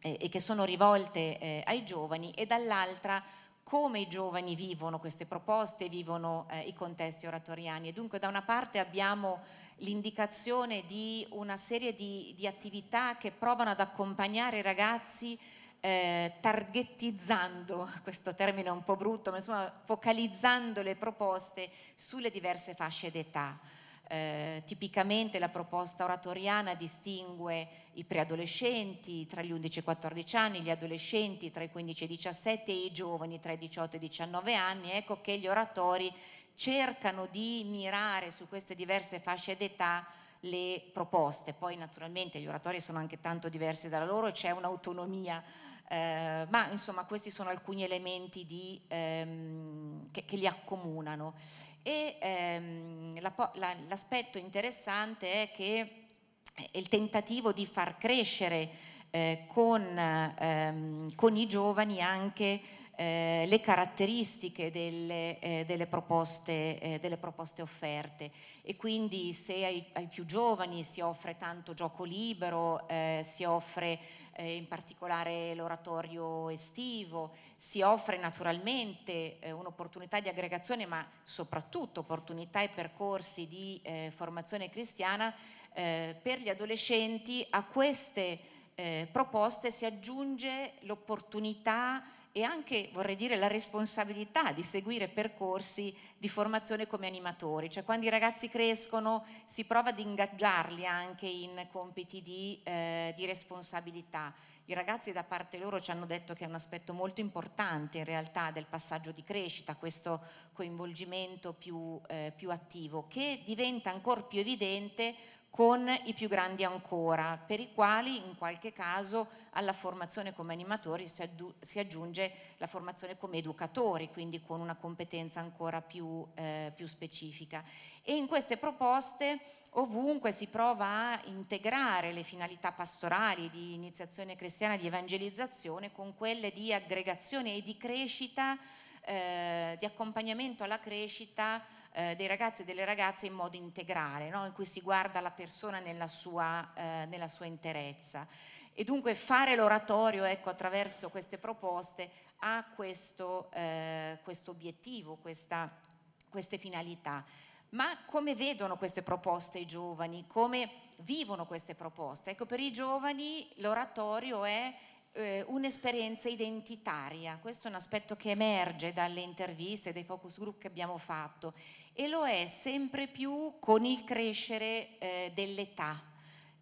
eh, e che sono rivolte eh, ai giovani e dall'altra come i giovani vivono queste proposte, vivono eh, i contesti oratoriani e dunque da una parte abbiamo l'indicazione di una serie di, di attività che provano ad accompagnare i ragazzi eh, targettizzando, questo termine è un po' brutto, ma insomma focalizzando le proposte sulle diverse fasce d'età. Eh, tipicamente la proposta oratoriana distingue i preadolescenti tra gli 11 e i 14 anni, gli adolescenti tra i 15 e i 17 e i giovani tra i 18 e i 19 anni. Ecco che gli oratori cercano di mirare su queste diverse fasce d'età le proposte. Poi naturalmente gli oratori sono anche tanto diversi da loro e c'è un'autonomia eh, ma insomma questi sono alcuni elementi di, ehm, che, che, li accomunano. E ehm, l'aspetto la, interessante è che è eh, il tentativo di far crescere eh, con, ehm, con, i giovani anche eh, le caratteristiche delle, eh, delle, proposte, eh, delle, proposte, offerte e quindi se ai, ai, più giovani si offre tanto gioco libero, eh, si offre eh, in particolare l'oratorio estivo, si offre naturalmente eh, un'opportunità di aggregazione ma soprattutto opportunità e percorsi di eh, formazione cristiana eh, per gli adolescenti, a queste eh, proposte si aggiunge l'opportunità e anche, vorrei dire, la responsabilità di seguire percorsi di formazione come animatori, cioè quando i ragazzi crescono si prova ad ingaggiarli anche in compiti di, eh, di responsabilità. I ragazzi da parte loro ci hanno detto che è un aspetto molto importante in realtà del passaggio di crescita, questo coinvolgimento più, eh, più attivo, che diventa ancora più evidente con i più grandi ancora, per i quali in qualche caso alla formazione come animatori si, aggiunge la formazione come educatori, quindi con una competenza ancora più, eh, più specifica. E in queste proposte ovunque si prova a integrare le finalità pastorali di iniziazione cristiana, di evangelizzazione, con quelle di aggregazione e di crescita, eh, di accompagnamento alla crescita eh, dei ragazzi e delle ragazze in modo integrale, no? in cui si guarda la persona nella sua, eh, nella sua interezza. E dunque fare l'oratorio ecco, attraverso queste proposte ha questo, eh, questo obiettivo, questa, queste finalità. Ma come vedono queste proposte i giovani? Come vivono queste proposte? Ecco, per i giovani l'oratorio è eh, un'esperienza identitaria, questo è un aspetto che emerge dalle interviste, dai focus group che abbiamo fatto e lo è sempre più con il crescere eh, dell'età.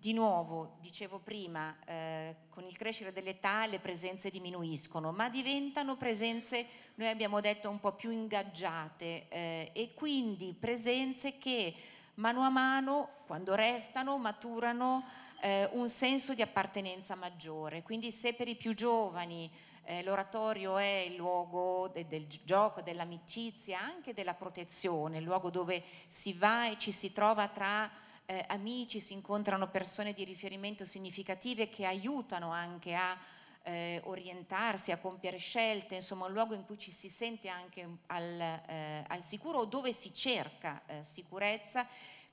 Di nuovo, dicevo prima, eh, con il crescere dell'età le presenze diminuiscono, ma diventano presenze, noi abbiamo detto, un po' più ingaggiate eh, e quindi presenze che mano a mano, quando restano, maturano eh, un senso di appartenenza maggiore. Quindi se per i più giovani eh, l'oratorio è il luogo de, del gioco, dell'amicizia, anche della protezione, il luogo dove si va e ci si trova tra eh, amici, si incontrano persone di riferimento significative che aiutano anche a eh, orientarsi, a compiere scelte, insomma un luogo in cui ci si sente anche al, eh, al sicuro, dove si cerca eh, sicurezza.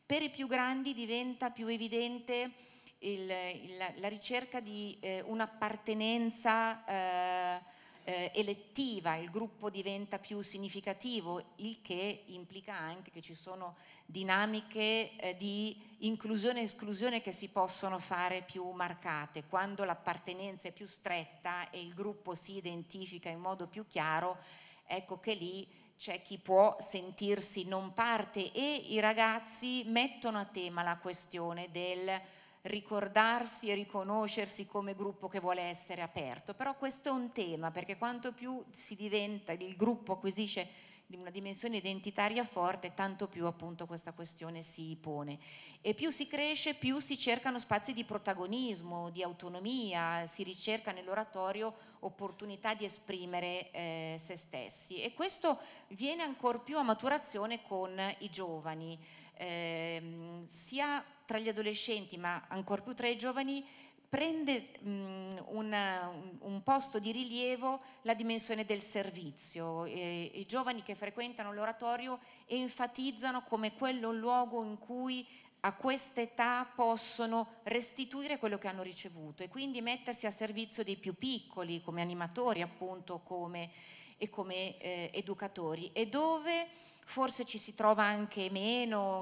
Per i più grandi diventa più evidente il, il, la ricerca di eh, un'appartenenza eh, eh, elettiva, il gruppo diventa più significativo, il che implica anche che ci sono dinamiche eh, di inclusione e esclusione che si possono fare più marcate. Quando l'appartenenza è più stretta e il gruppo si identifica in modo più chiaro, ecco che lì c'è chi può sentirsi non parte e i ragazzi mettono a tema la questione del ricordarsi e riconoscersi come gruppo che vuole essere aperto, però questo è un tema perché quanto più si diventa, il gruppo acquisisce una dimensione identitaria forte, tanto più appunto questa questione si pone. E più si cresce, più si cercano spazi di protagonismo, di autonomia, si ricerca nell'oratorio opportunità di esprimere eh, se stessi. E questo viene ancora più a maturazione con i giovani. Eh, sia tra gli adolescenti, ma ancor più tra i giovani, prende um, una, un posto di rilievo la dimensione del servizio. E, I giovani che frequentano l'oratorio enfatizzano come quello luogo in cui a questa età possono restituire quello che hanno ricevuto e quindi mettersi a servizio dei più piccoli come animatori appunto, come e come eh, educatori e dove forse ci si trova anche meno,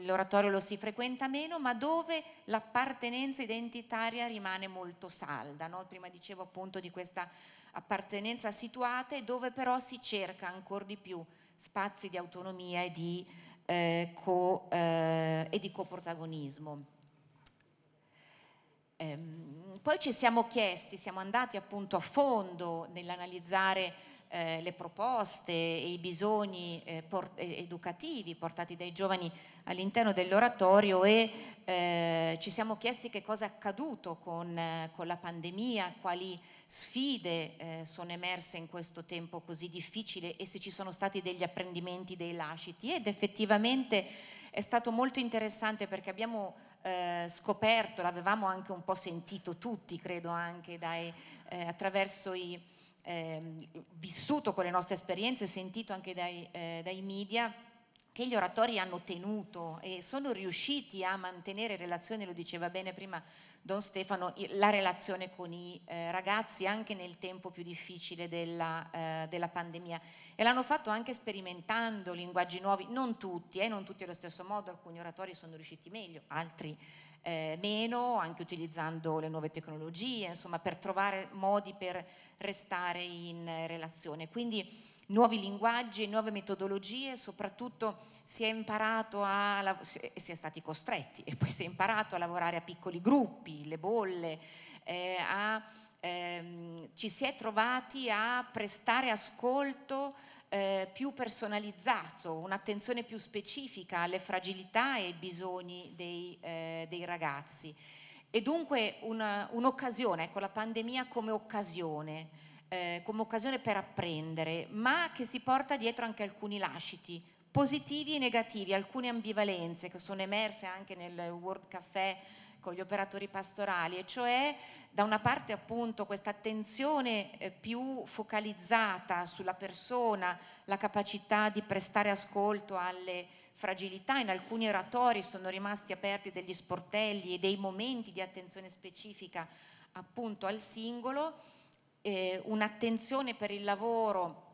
l'oratorio lo si frequenta meno, ma dove l'appartenenza identitaria rimane molto salda. No? Prima dicevo appunto di questa appartenenza situata e dove però si cerca ancora di più spazi di autonomia e di, eh, co, eh, e di coprotagonismo. Ehm, poi ci siamo chiesti, siamo andati appunto a fondo nell'analizzare eh, le proposte e i bisogni eh, port eh, educativi portati dai giovani all'interno dell'oratorio e eh, ci siamo chiesti che cosa è accaduto con, eh, con la pandemia, quali sfide eh, sono emerse in questo tempo così difficile e se ci sono stati degli apprendimenti, dei lasciti ed effettivamente è stato molto interessante perché abbiamo eh, scoperto, l'avevamo anche un po' sentito tutti, credo anche dai, eh, attraverso i, eh, vissuto con le nostre esperienze, sentito anche dai, eh, dai media, che gli oratori hanno tenuto e sono riusciti a mantenere relazione, lo diceva bene prima Don Stefano, la relazione con i eh, ragazzi anche nel tempo più difficile della, eh, della pandemia e l'hanno fatto anche sperimentando linguaggi nuovi, non tutti, eh, non tutti allo stesso modo, alcuni oratori sono riusciti meglio, altri eh, meno, anche utilizzando le nuove tecnologie, insomma per trovare modi per restare in relazione. Quindi nuovi linguaggi, nuove metodologie, soprattutto si è imparato a, eh, si è stati costretti e poi si è imparato a lavorare a piccoli gruppi, le bolle, eh, a, ehm, ci si è trovati a prestare ascolto eh, più personalizzato, un'attenzione più specifica alle fragilità e ai bisogni dei, eh, dei ragazzi. E dunque un'occasione, ecco la pandemia come occasione, eh, come occasione per apprendere, ma che si porta dietro anche alcuni lasciti positivi e negativi, alcune ambivalenze che sono emerse anche nel World Café con gli operatori pastorali, e cioè da una parte appunto questa attenzione eh, più focalizzata sulla persona, la capacità di prestare ascolto alle fragilità, in alcuni oratori sono rimasti aperti degli sportelli e dei momenti di attenzione specifica appunto al singolo, eh, un'attenzione per il lavoro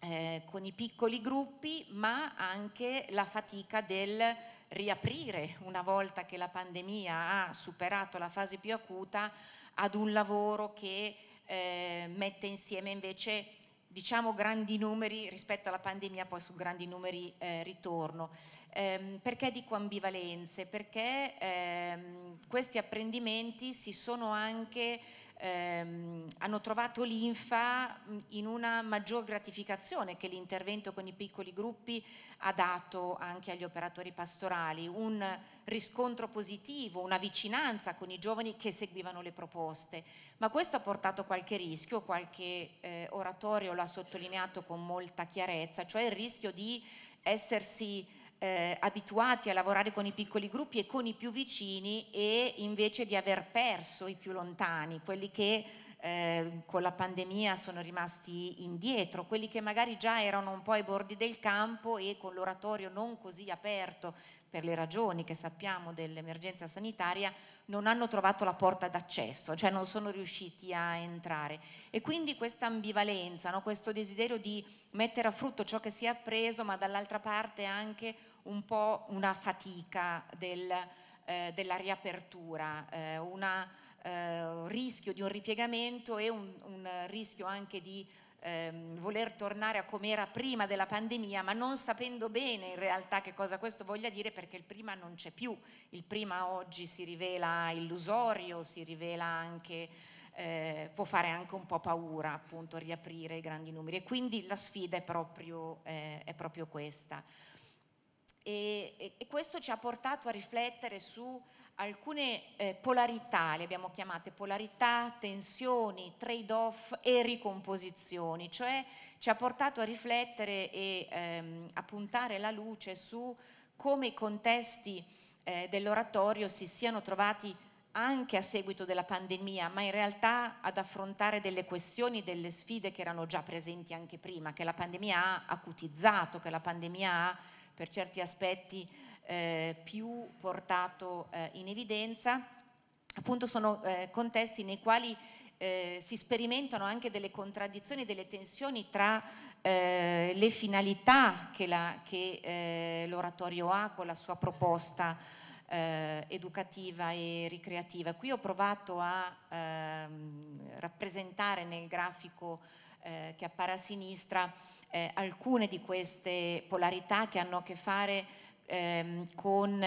eh, con i piccoli gruppi, ma anche la fatica del riaprire una volta che la pandemia ha superato la fase più acuta ad un lavoro che eh, mette insieme invece diciamo grandi numeri rispetto alla pandemia, poi su grandi numeri eh, ritorno. Ehm, perché dico ambivalenze? Perché ehm, questi apprendimenti si sono anche ehm, hanno trovato l'INFA mm, in una maggior gratificazione che l'intervento con i piccoli gruppi ha dato anche agli operatori pastorali, un riscontro positivo, una vicinanza con i giovani che seguivano le proposte, ma questo ha portato qualche rischio, qualche eh, oratorio l'ha sottolineato con molta chiarezza, cioè il rischio di essersi eh, abituati a lavorare con i piccoli gruppi e con i più vicini e invece di aver perso i più lontani, quelli che eh, con la pandemia sono rimasti indietro, quelli che magari già erano un po' ai bordi del campo e con l'oratorio non così aperto per le ragioni che sappiamo dell'emergenza sanitaria non hanno trovato la porta d'accesso, cioè non sono riusciti a entrare. E quindi questa ambivalenza, no? questo desiderio di mettere a frutto ciò che si è appreso, ma dall'altra parte anche un po' una fatica del, eh, della riapertura, eh, una, eh, un rischio di un ripiegamento e un, un rischio anche di ehm, voler tornare a come era prima della pandemia, ma non sapendo bene in realtà che cosa questo voglia dire perché il prima non c'è più, il prima oggi si rivela illusorio, si rivela anche... Eh, può fare anche un po' paura appunto riaprire i grandi numeri e quindi la sfida è proprio, eh, è proprio questa e, e, questo ci ha portato a riflettere su alcune eh, polarità, le abbiamo chiamate polarità, tensioni, trade-off e ricomposizioni, cioè ci ha portato a riflettere e ehm, a puntare la luce su come i contesti eh, dell'oratorio si siano trovati anche a seguito della pandemia, ma in realtà ad affrontare delle questioni, delle sfide che erano già presenti anche prima, che la pandemia ha acutizzato, che la pandemia ha per certi aspetti eh, più portato eh, in evidenza, appunto sono eh, contesti nei quali eh, si sperimentano anche delle contraddizioni, delle tensioni tra eh, le finalità che, la, che l'oratorio ha con la sua proposta eh, educativa e ricreativa. Qui ho provato a ehm, rappresentare nel grafico eh, che appare a sinistra eh, alcune di queste polarità che hanno a che fare ehm, con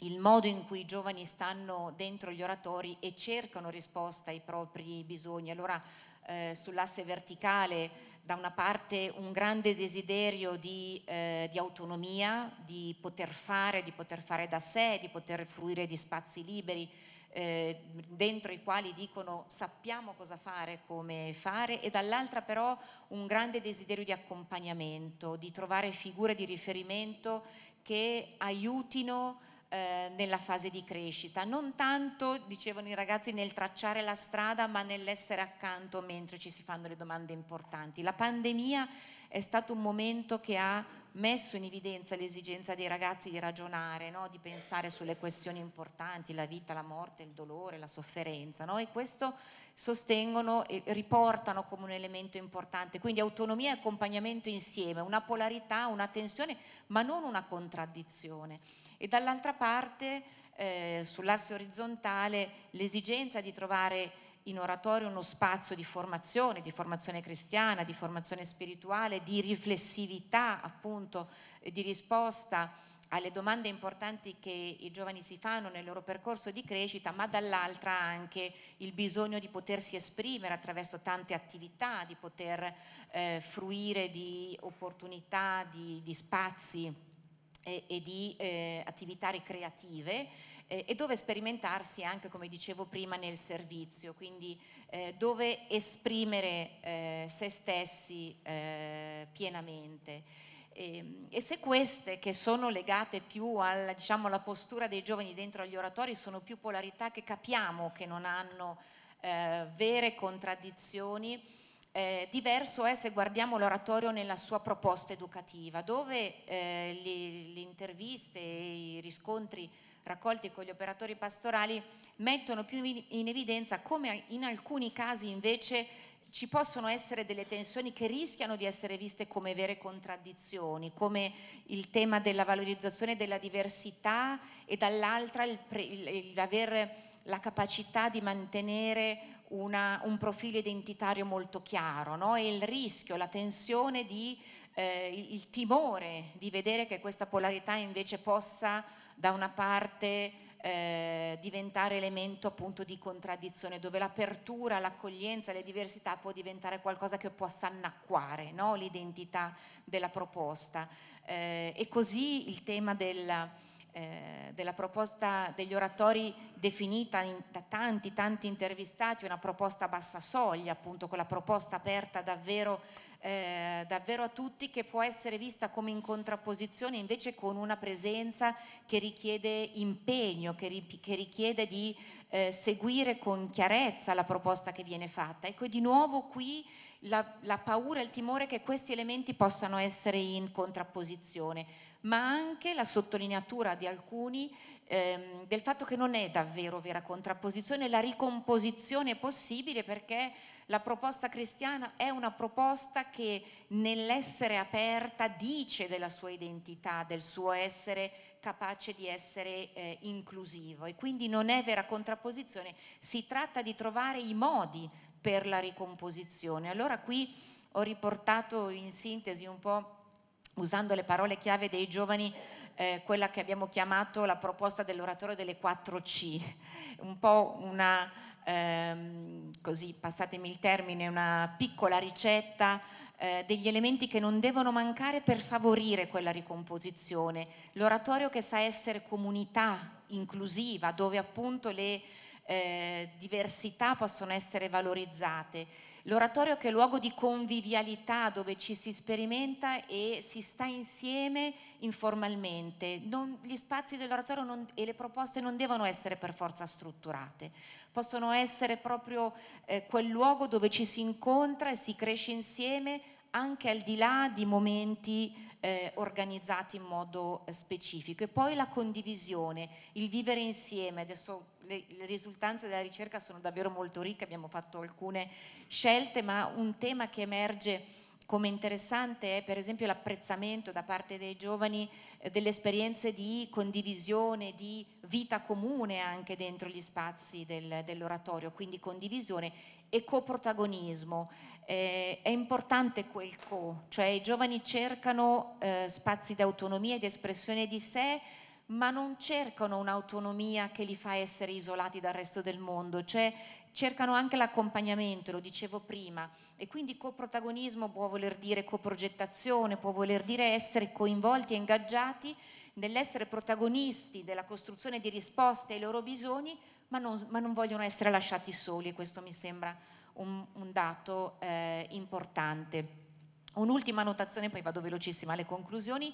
il modo in cui i giovani stanno dentro gli oratori e cercano risposta ai propri bisogni. Allora eh, sull'asse verticale da una parte un grande desiderio di, eh, di, autonomia, di poter fare, di poter fare da sé, di poter fruire di spazi liberi eh, dentro i quali dicono sappiamo cosa fare, come fare e dall'altra però un grande desiderio di accompagnamento, di trovare figure di riferimento che aiutino eh, nella fase di crescita, non tanto, dicevano i ragazzi, nel tracciare la strada, ma nell'essere accanto mentre ci si fanno le domande importanti. La pandemia è stato un momento che ha messo in evidenza l'esigenza dei ragazzi di ragionare, no? di pensare sulle questioni importanti, la vita, la morte, il dolore, la sofferenza no? e questo sostengono e riportano come un elemento importante, quindi autonomia e accompagnamento insieme, una polarità, una tensione ma non una contraddizione e dall'altra parte eh, sull'asse orizzontale l'esigenza di trovare in oratorio uno spazio di formazione, di formazione cristiana, di formazione spirituale, di riflessività appunto, eh, di risposta alle domande importanti che i giovani si fanno nel loro percorso di crescita, ma dall'altra anche il bisogno di potersi esprimere attraverso tante attività, di poter eh, fruire di opportunità, di, di spazi e, e di eh, attività ricreative eh, e dove sperimentarsi anche, come dicevo prima, nel servizio, quindi eh, dove esprimere eh, se stessi eh, pienamente. E, ehm, e, se queste che sono legate più alla, diciamo, alla postura dei giovani dentro agli oratori sono più polarità che capiamo che non hanno eh, vere contraddizioni, eh, diverso è se guardiamo l'oratorio nella sua proposta educativa, dove eh, le, le interviste e i riscontri raccolti con gli operatori pastorali mettono più in evidenza come in alcuni casi invece ci possono essere delle tensioni che rischiano di essere viste come vere contraddizioni, come il tema della valorizzazione della diversità e dall'altra l'avere la capacità di mantenere una, un profilo identitario molto chiaro no? e il rischio, la tensione di, eh, il timore di vedere che questa polarità invece possa da una parte eh, diventare elemento appunto di contraddizione, dove l'apertura, l'accoglienza, le diversità può diventare qualcosa che possa annacquare no? l'identità della proposta. Eh, e così il tema della, eh, della proposta degli oratori definita in, da tanti, tanti intervistati, una proposta a bassa soglia, appunto quella proposta aperta davvero eh, davvero a tutti che può essere vista come in contrapposizione invece con una presenza che richiede impegno, che, ri che richiede di eh, seguire con chiarezza la proposta che viene fatta. Ecco, di nuovo qui la, la paura e il timore che questi elementi possano essere in contrapposizione, ma anche la sottolineatura di alcuni ehm, del fatto che non è davvero vera contrapposizione, la ricomposizione è possibile perché la proposta cristiana è una proposta che nell'essere aperta dice della sua identità, del suo essere capace di essere eh, inclusivo e quindi non è vera contrapposizione, si tratta di trovare i modi per la ricomposizione. Allora qui ho riportato in sintesi un po', usando le parole chiave dei giovani, eh, quella che abbiamo chiamato la proposta dell'oratorio delle 4C, un po' una, ehm, così passatemi il termine, una piccola ricetta eh, degli elementi che non devono mancare per favorire quella ricomposizione. L'oratorio che sa essere comunità inclusiva, dove appunto le eh, diversità possono essere valorizzate. L'oratorio che è luogo di convivialità dove ci si sperimenta e si sta insieme informalmente. Non, gli spazi dell'oratorio non, e le proposte non devono essere per forza strutturate, possono essere proprio eh, quel luogo dove ci si incontra e si cresce insieme anche al di là di momenti eh, organizzati in modo eh, specifico. E poi la condivisione, il vivere insieme, adesso le, le risultanze della ricerca sono davvero molto ricche, abbiamo fatto alcune scelte, ma un tema che emerge come interessante è per esempio l'apprezzamento da parte dei giovani eh, delle esperienze di condivisione, di vita comune anche dentro gli spazi del, dell'oratorio, quindi condivisione e coprotagonismo. Eh, è importante quel co, cioè i giovani cercano eh, spazi di autonomia e di espressione di sé, ma non cercano un'autonomia che li fa essere isolati dal resto del mondo, cioè cercano anche l'accompagnamento, lo dicevo prima, e quindi coprotagonismo può voler dire coprogettazione, può voler dire essere coinvolti e ingaggiati nell'essere protagonisti della costruzione di risposte ai loro bisogni, ma non, ma non vogliono essere lasciati soli, questo mi sembra un, un dato eh, importante. Un'ultima notazione, poi vado velocissima alle conclusioni,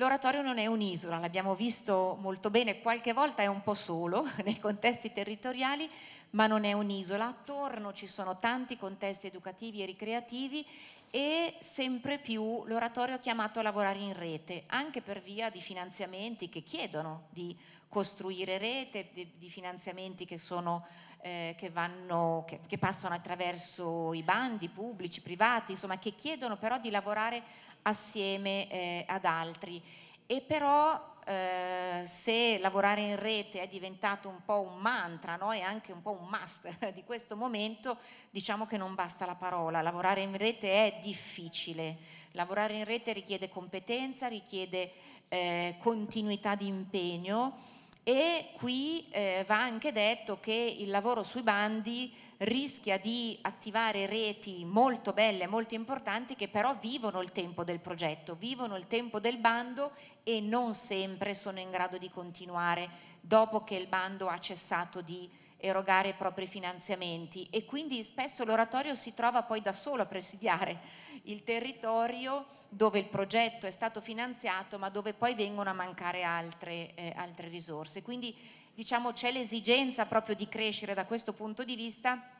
L'oratorio non è un'isola, l'abbiamo visto molto bene, qualche volta è un po' solo nei contesti territoriali, ma non è un'isola. Attorno ci sono tanti contesti educativi e ricreativi e sempre più l'oratorio è chiamato a lavorare in rete, anche per via di finanziamenti che chiedono di costruire rete, di, finanziamenti che, sono, eh, che, vanno, che, che, passano attraverso i bandi pubblici, privati, insomma che chiedono però di lavorare in assieme eh, ad altri e però eh, se lavorare in rete è diventato un po' un mantra no? e anche un po' un must di questo momento, diciamo che non basta la parola, lavorare in rete è difficile, lavorare in rete richiede competenza, richiede eh, continuità di impegno e qui eh, va anche detto che il lavoro sui bandi rischia di attivare reti molto belle, molto importanti che però vivono il tempo del progetto, vivono il tempo del bando e non sempre sono in grado di continuare dopo che il bando ha cessato di erogare i propri finanziamenti e quindi spesso l'oratorio si trova poi da solo a presidiare il territorio dove il progetto è stato finanziato ma dove poi vengono a mancare altre, eh, altre risorse. Quindi diciamo, c'è l'esigenza proprio di crescere da questo punto di vista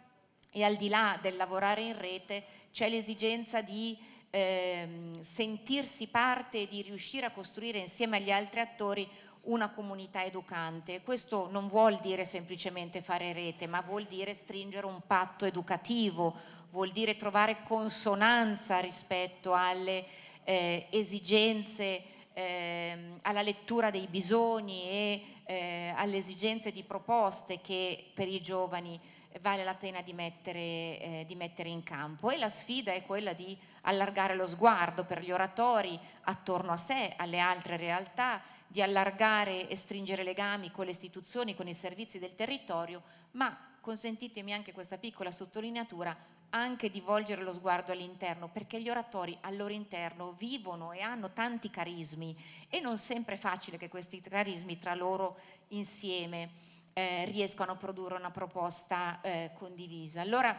e al di là del lavorare in rete c'è l'esigenza di ehm, sentirsi parte e di riuscire a costruire insieme agli altri attori una comunità educante. Questo non vuol dire semplicemente fare rete, ma vuol dire stringere un patto educativo, vuol dire trovare consonanza rispetto alle eh, esigenze, eh, alla lettura dei bisogni e eh, alle esigenze di proposte che per i giovani eh, vale la pena di mettere, eh, di mettere, in campo e la sfida è quella di allargare lo sguardo per gli oratori attorno a sé, alle altre realtà, di allargare e stringere legami con le istituzioni, con i servizi del territorio, ma consentitemi anche questa piccola sottolineatura, anche di volgere lo sguardo all'interno, perché gli oratori al loro interno vivono e hanno tanti carismi e non sempre è facile che questi carismi tra loro insieme eh, riescano a produrre una proposta eh, condivisa. Allora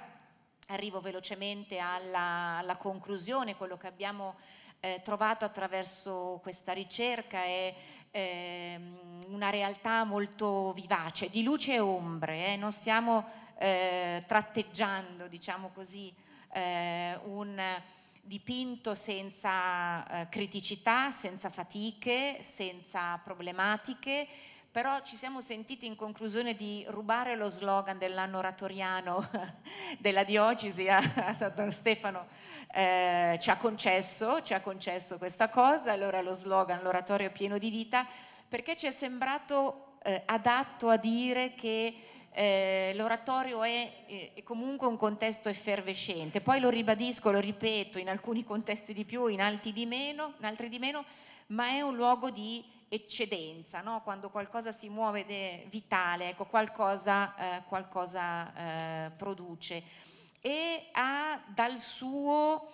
arrivo velocemente alla, alla conclusione, quello che abbiamo eh, trovato attraverso questa ricerca è ehm, una realtà molto vivace, di luce e ombre, eh, non stiamo eh, tratteggiando, diciamo così, eh, un dipinto senza eh, criticità, senza fatiche, senza problematiche, però ci siamo sentiti in conclusione di rubare lo slogan dell'anno oratoriano della diocesi a Don Stefano eh, ci, ha concesso, ci ha concesso questa cosa, allora lo slogan l'oratorio è pieno di vita, perché ci è sembrato eh, adatto a dire che eh, l'oratorio è, è, comunque un contesto effervescente, poi lo ribadisco, lo ripeto, in alcuni contesti di più, in altri di meno, in altri di meno ma è un luogo di eccedenza, no? quando qualcosa si muove vitale, ecco, qualcosa, eh, qualcosa eh, produce e ha dal suo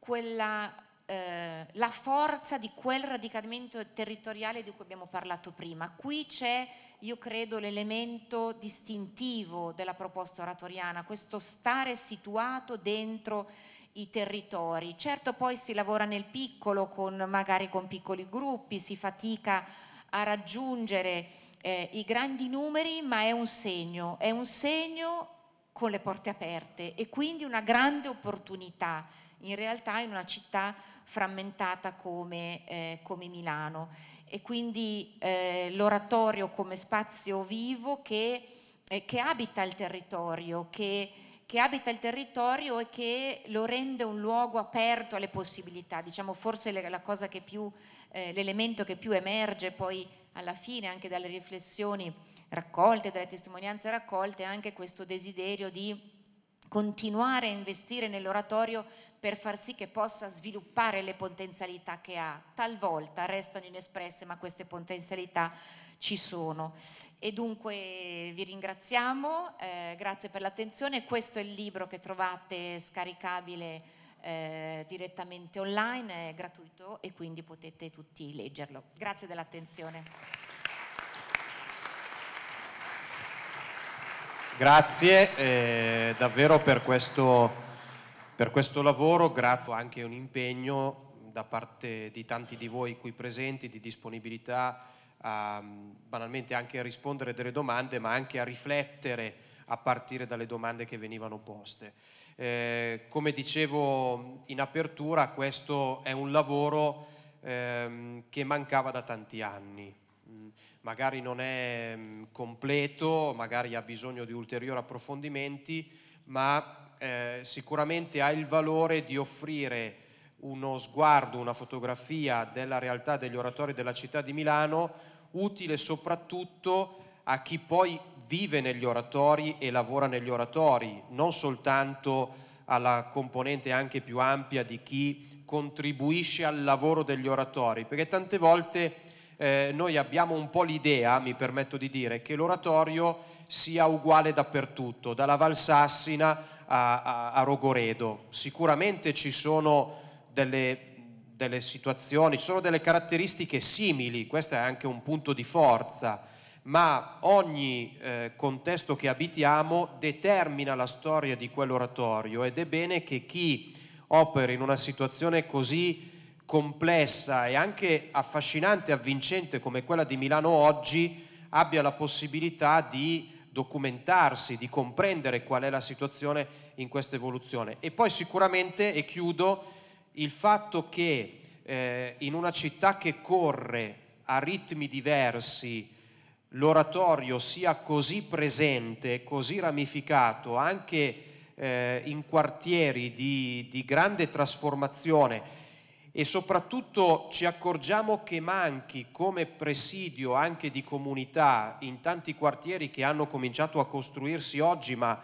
quella, eh, la forza di quel radicamento territoriale di cui abbiamo parlato prima. Qui c'è, io credo, l'elemento distintivo della proposta oratoriana, questo stare situato dentro i territori. Certo poi si lavora nel piccolo, con, magari con piccoli gruppi, si fatica a raggiungere eh, i grandi numeri, ma è un segno, è un segno con le porte aperte e quindi una grande opportunità in realtà in una città frammentata come, eh, come Milano e quindi eh, l'oratorio come spazio vivo che, eh, che abita il territorio, che che abita il territorio e che lo rende un luogo aperto alle possibilità, diciamo forse la cosa che più, eh, l'elemento che più emerge poi alla fine anche dalle riflessioni raccolte, dalle testimonianze raccolte, è anche questo desiderio di continuare a investire nell'oratorio per far sì che possa sviluppare le potenzialità che ha. Talvolta restano inespresse, ma queste potenzialità ci sono. E dunque vi ringraziamo, eh, grazie per l'attenzione, questo è il libro che trovate scaricabile eh, direttamente online, è gratuito e quindi potete tutti leggerlo. Grazie dell'attenzione. Grazie eh, davvero per questo, per questo lavoro, grazie anche a un impegno da parte di tanti di voi qui presenti, di disponibilità a banalmente anche a rispondere delle domande, ma anche a riflettere a partire dalle domande che venivano poste. Eh, come dicevo in apertura, questo è un lavoro ehm, che mancava da tanti anni. Mm, magari non è mm, completo, magari ha bisogno di ulteriori approfondimenti, ma eh, sicuramente ha il valore di offrire uno sguardo, una fotografia della realtà degli oratori della città di Milano utile soprattutto a chi poi vive negli oratori e lavora negli oratori, non soltanto alla componente anche più ampia di chi contribuisce al lavoro degli oratori, perché tante volte eh, noi abbiamo un po' l'idea, mi permetto di dire, che l'oratorio sia uguale dappertutto, dalla Valsassina a, a, a Rogoredo. Sicuramente ci sono delle delle situazioni, ci sono delle caratteristiche simili, questo è anche un punto di forza, ma ogni eh, contesto che abitiamo determina la storia di quell'oratorio ed è bene che chi opera in una situazione così complessa e anche affascinante, avvincente come quella di Milano oggi, abbia la possibilità di documentarsi, di comprendere qual è la situazione in questa evoluzione. E poi sicuramente, e chiudo, il fatto che eh, in una città che corre a ritmi diversi l'oratorio sia così presente, così ramificato, anche eh, in quartieri di, di grande trasformazione e soprattutto ci accorgiamo che manchi come presidio anche di comunità in tanti quartieri che hanno cominciato a costruirsi oggi, ma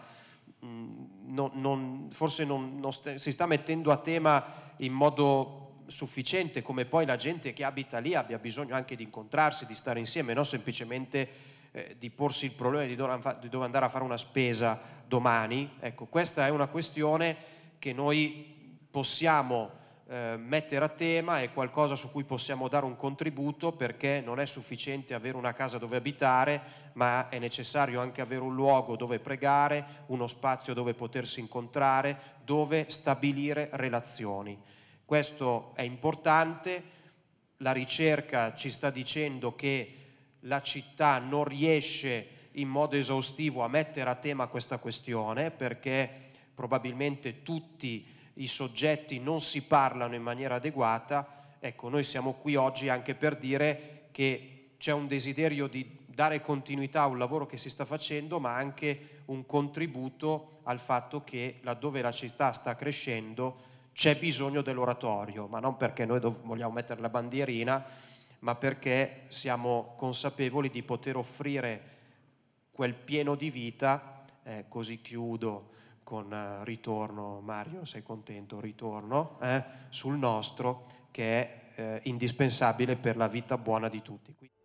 mm, non, non, forse non, st- si sta mettendo a tema in modo sufficiente come poi la gente che abita lì abbia bisogno anche di incontrarsi, di stare insieme, non semplicemente eh, di porsi il problema di dove andare a fare una spesa domani. Ecco, questa è una questione che noi possiamo eh, mettere a tema è qualcosa su cui possiamo dare un contributo perché non è sufficiente avere una casa dove abitare, ma è necessario anche avere un luogo dove pregare, uno spazio dove potersi incontrare, dove stabilire relazioni. Questo è importante, la ricerca ci sta dicendo che la città non riesce in modo esaustivo a mettere a tema questa questione perché probabilmente tutti i soggetti non si parlano in maniera adeguata, ecco, noi siamo qui oggi anche per dire che c'è un desiderio di dare continuità a un lavoro che si sta facendo, ma anche un contributo al fatto che laddove la città sta crescendo c'è bisogno dell'oratorio, ma non perché noi vogliamo mettere la bandierina, ma perché siamo consapevoli di poter offrire quel pieno di vita, eh, così chiudo, con eh, ritorno, Mario sei contento, ritorno eh, sul nostro che è eh, indispensabile per la vita buona di tutti.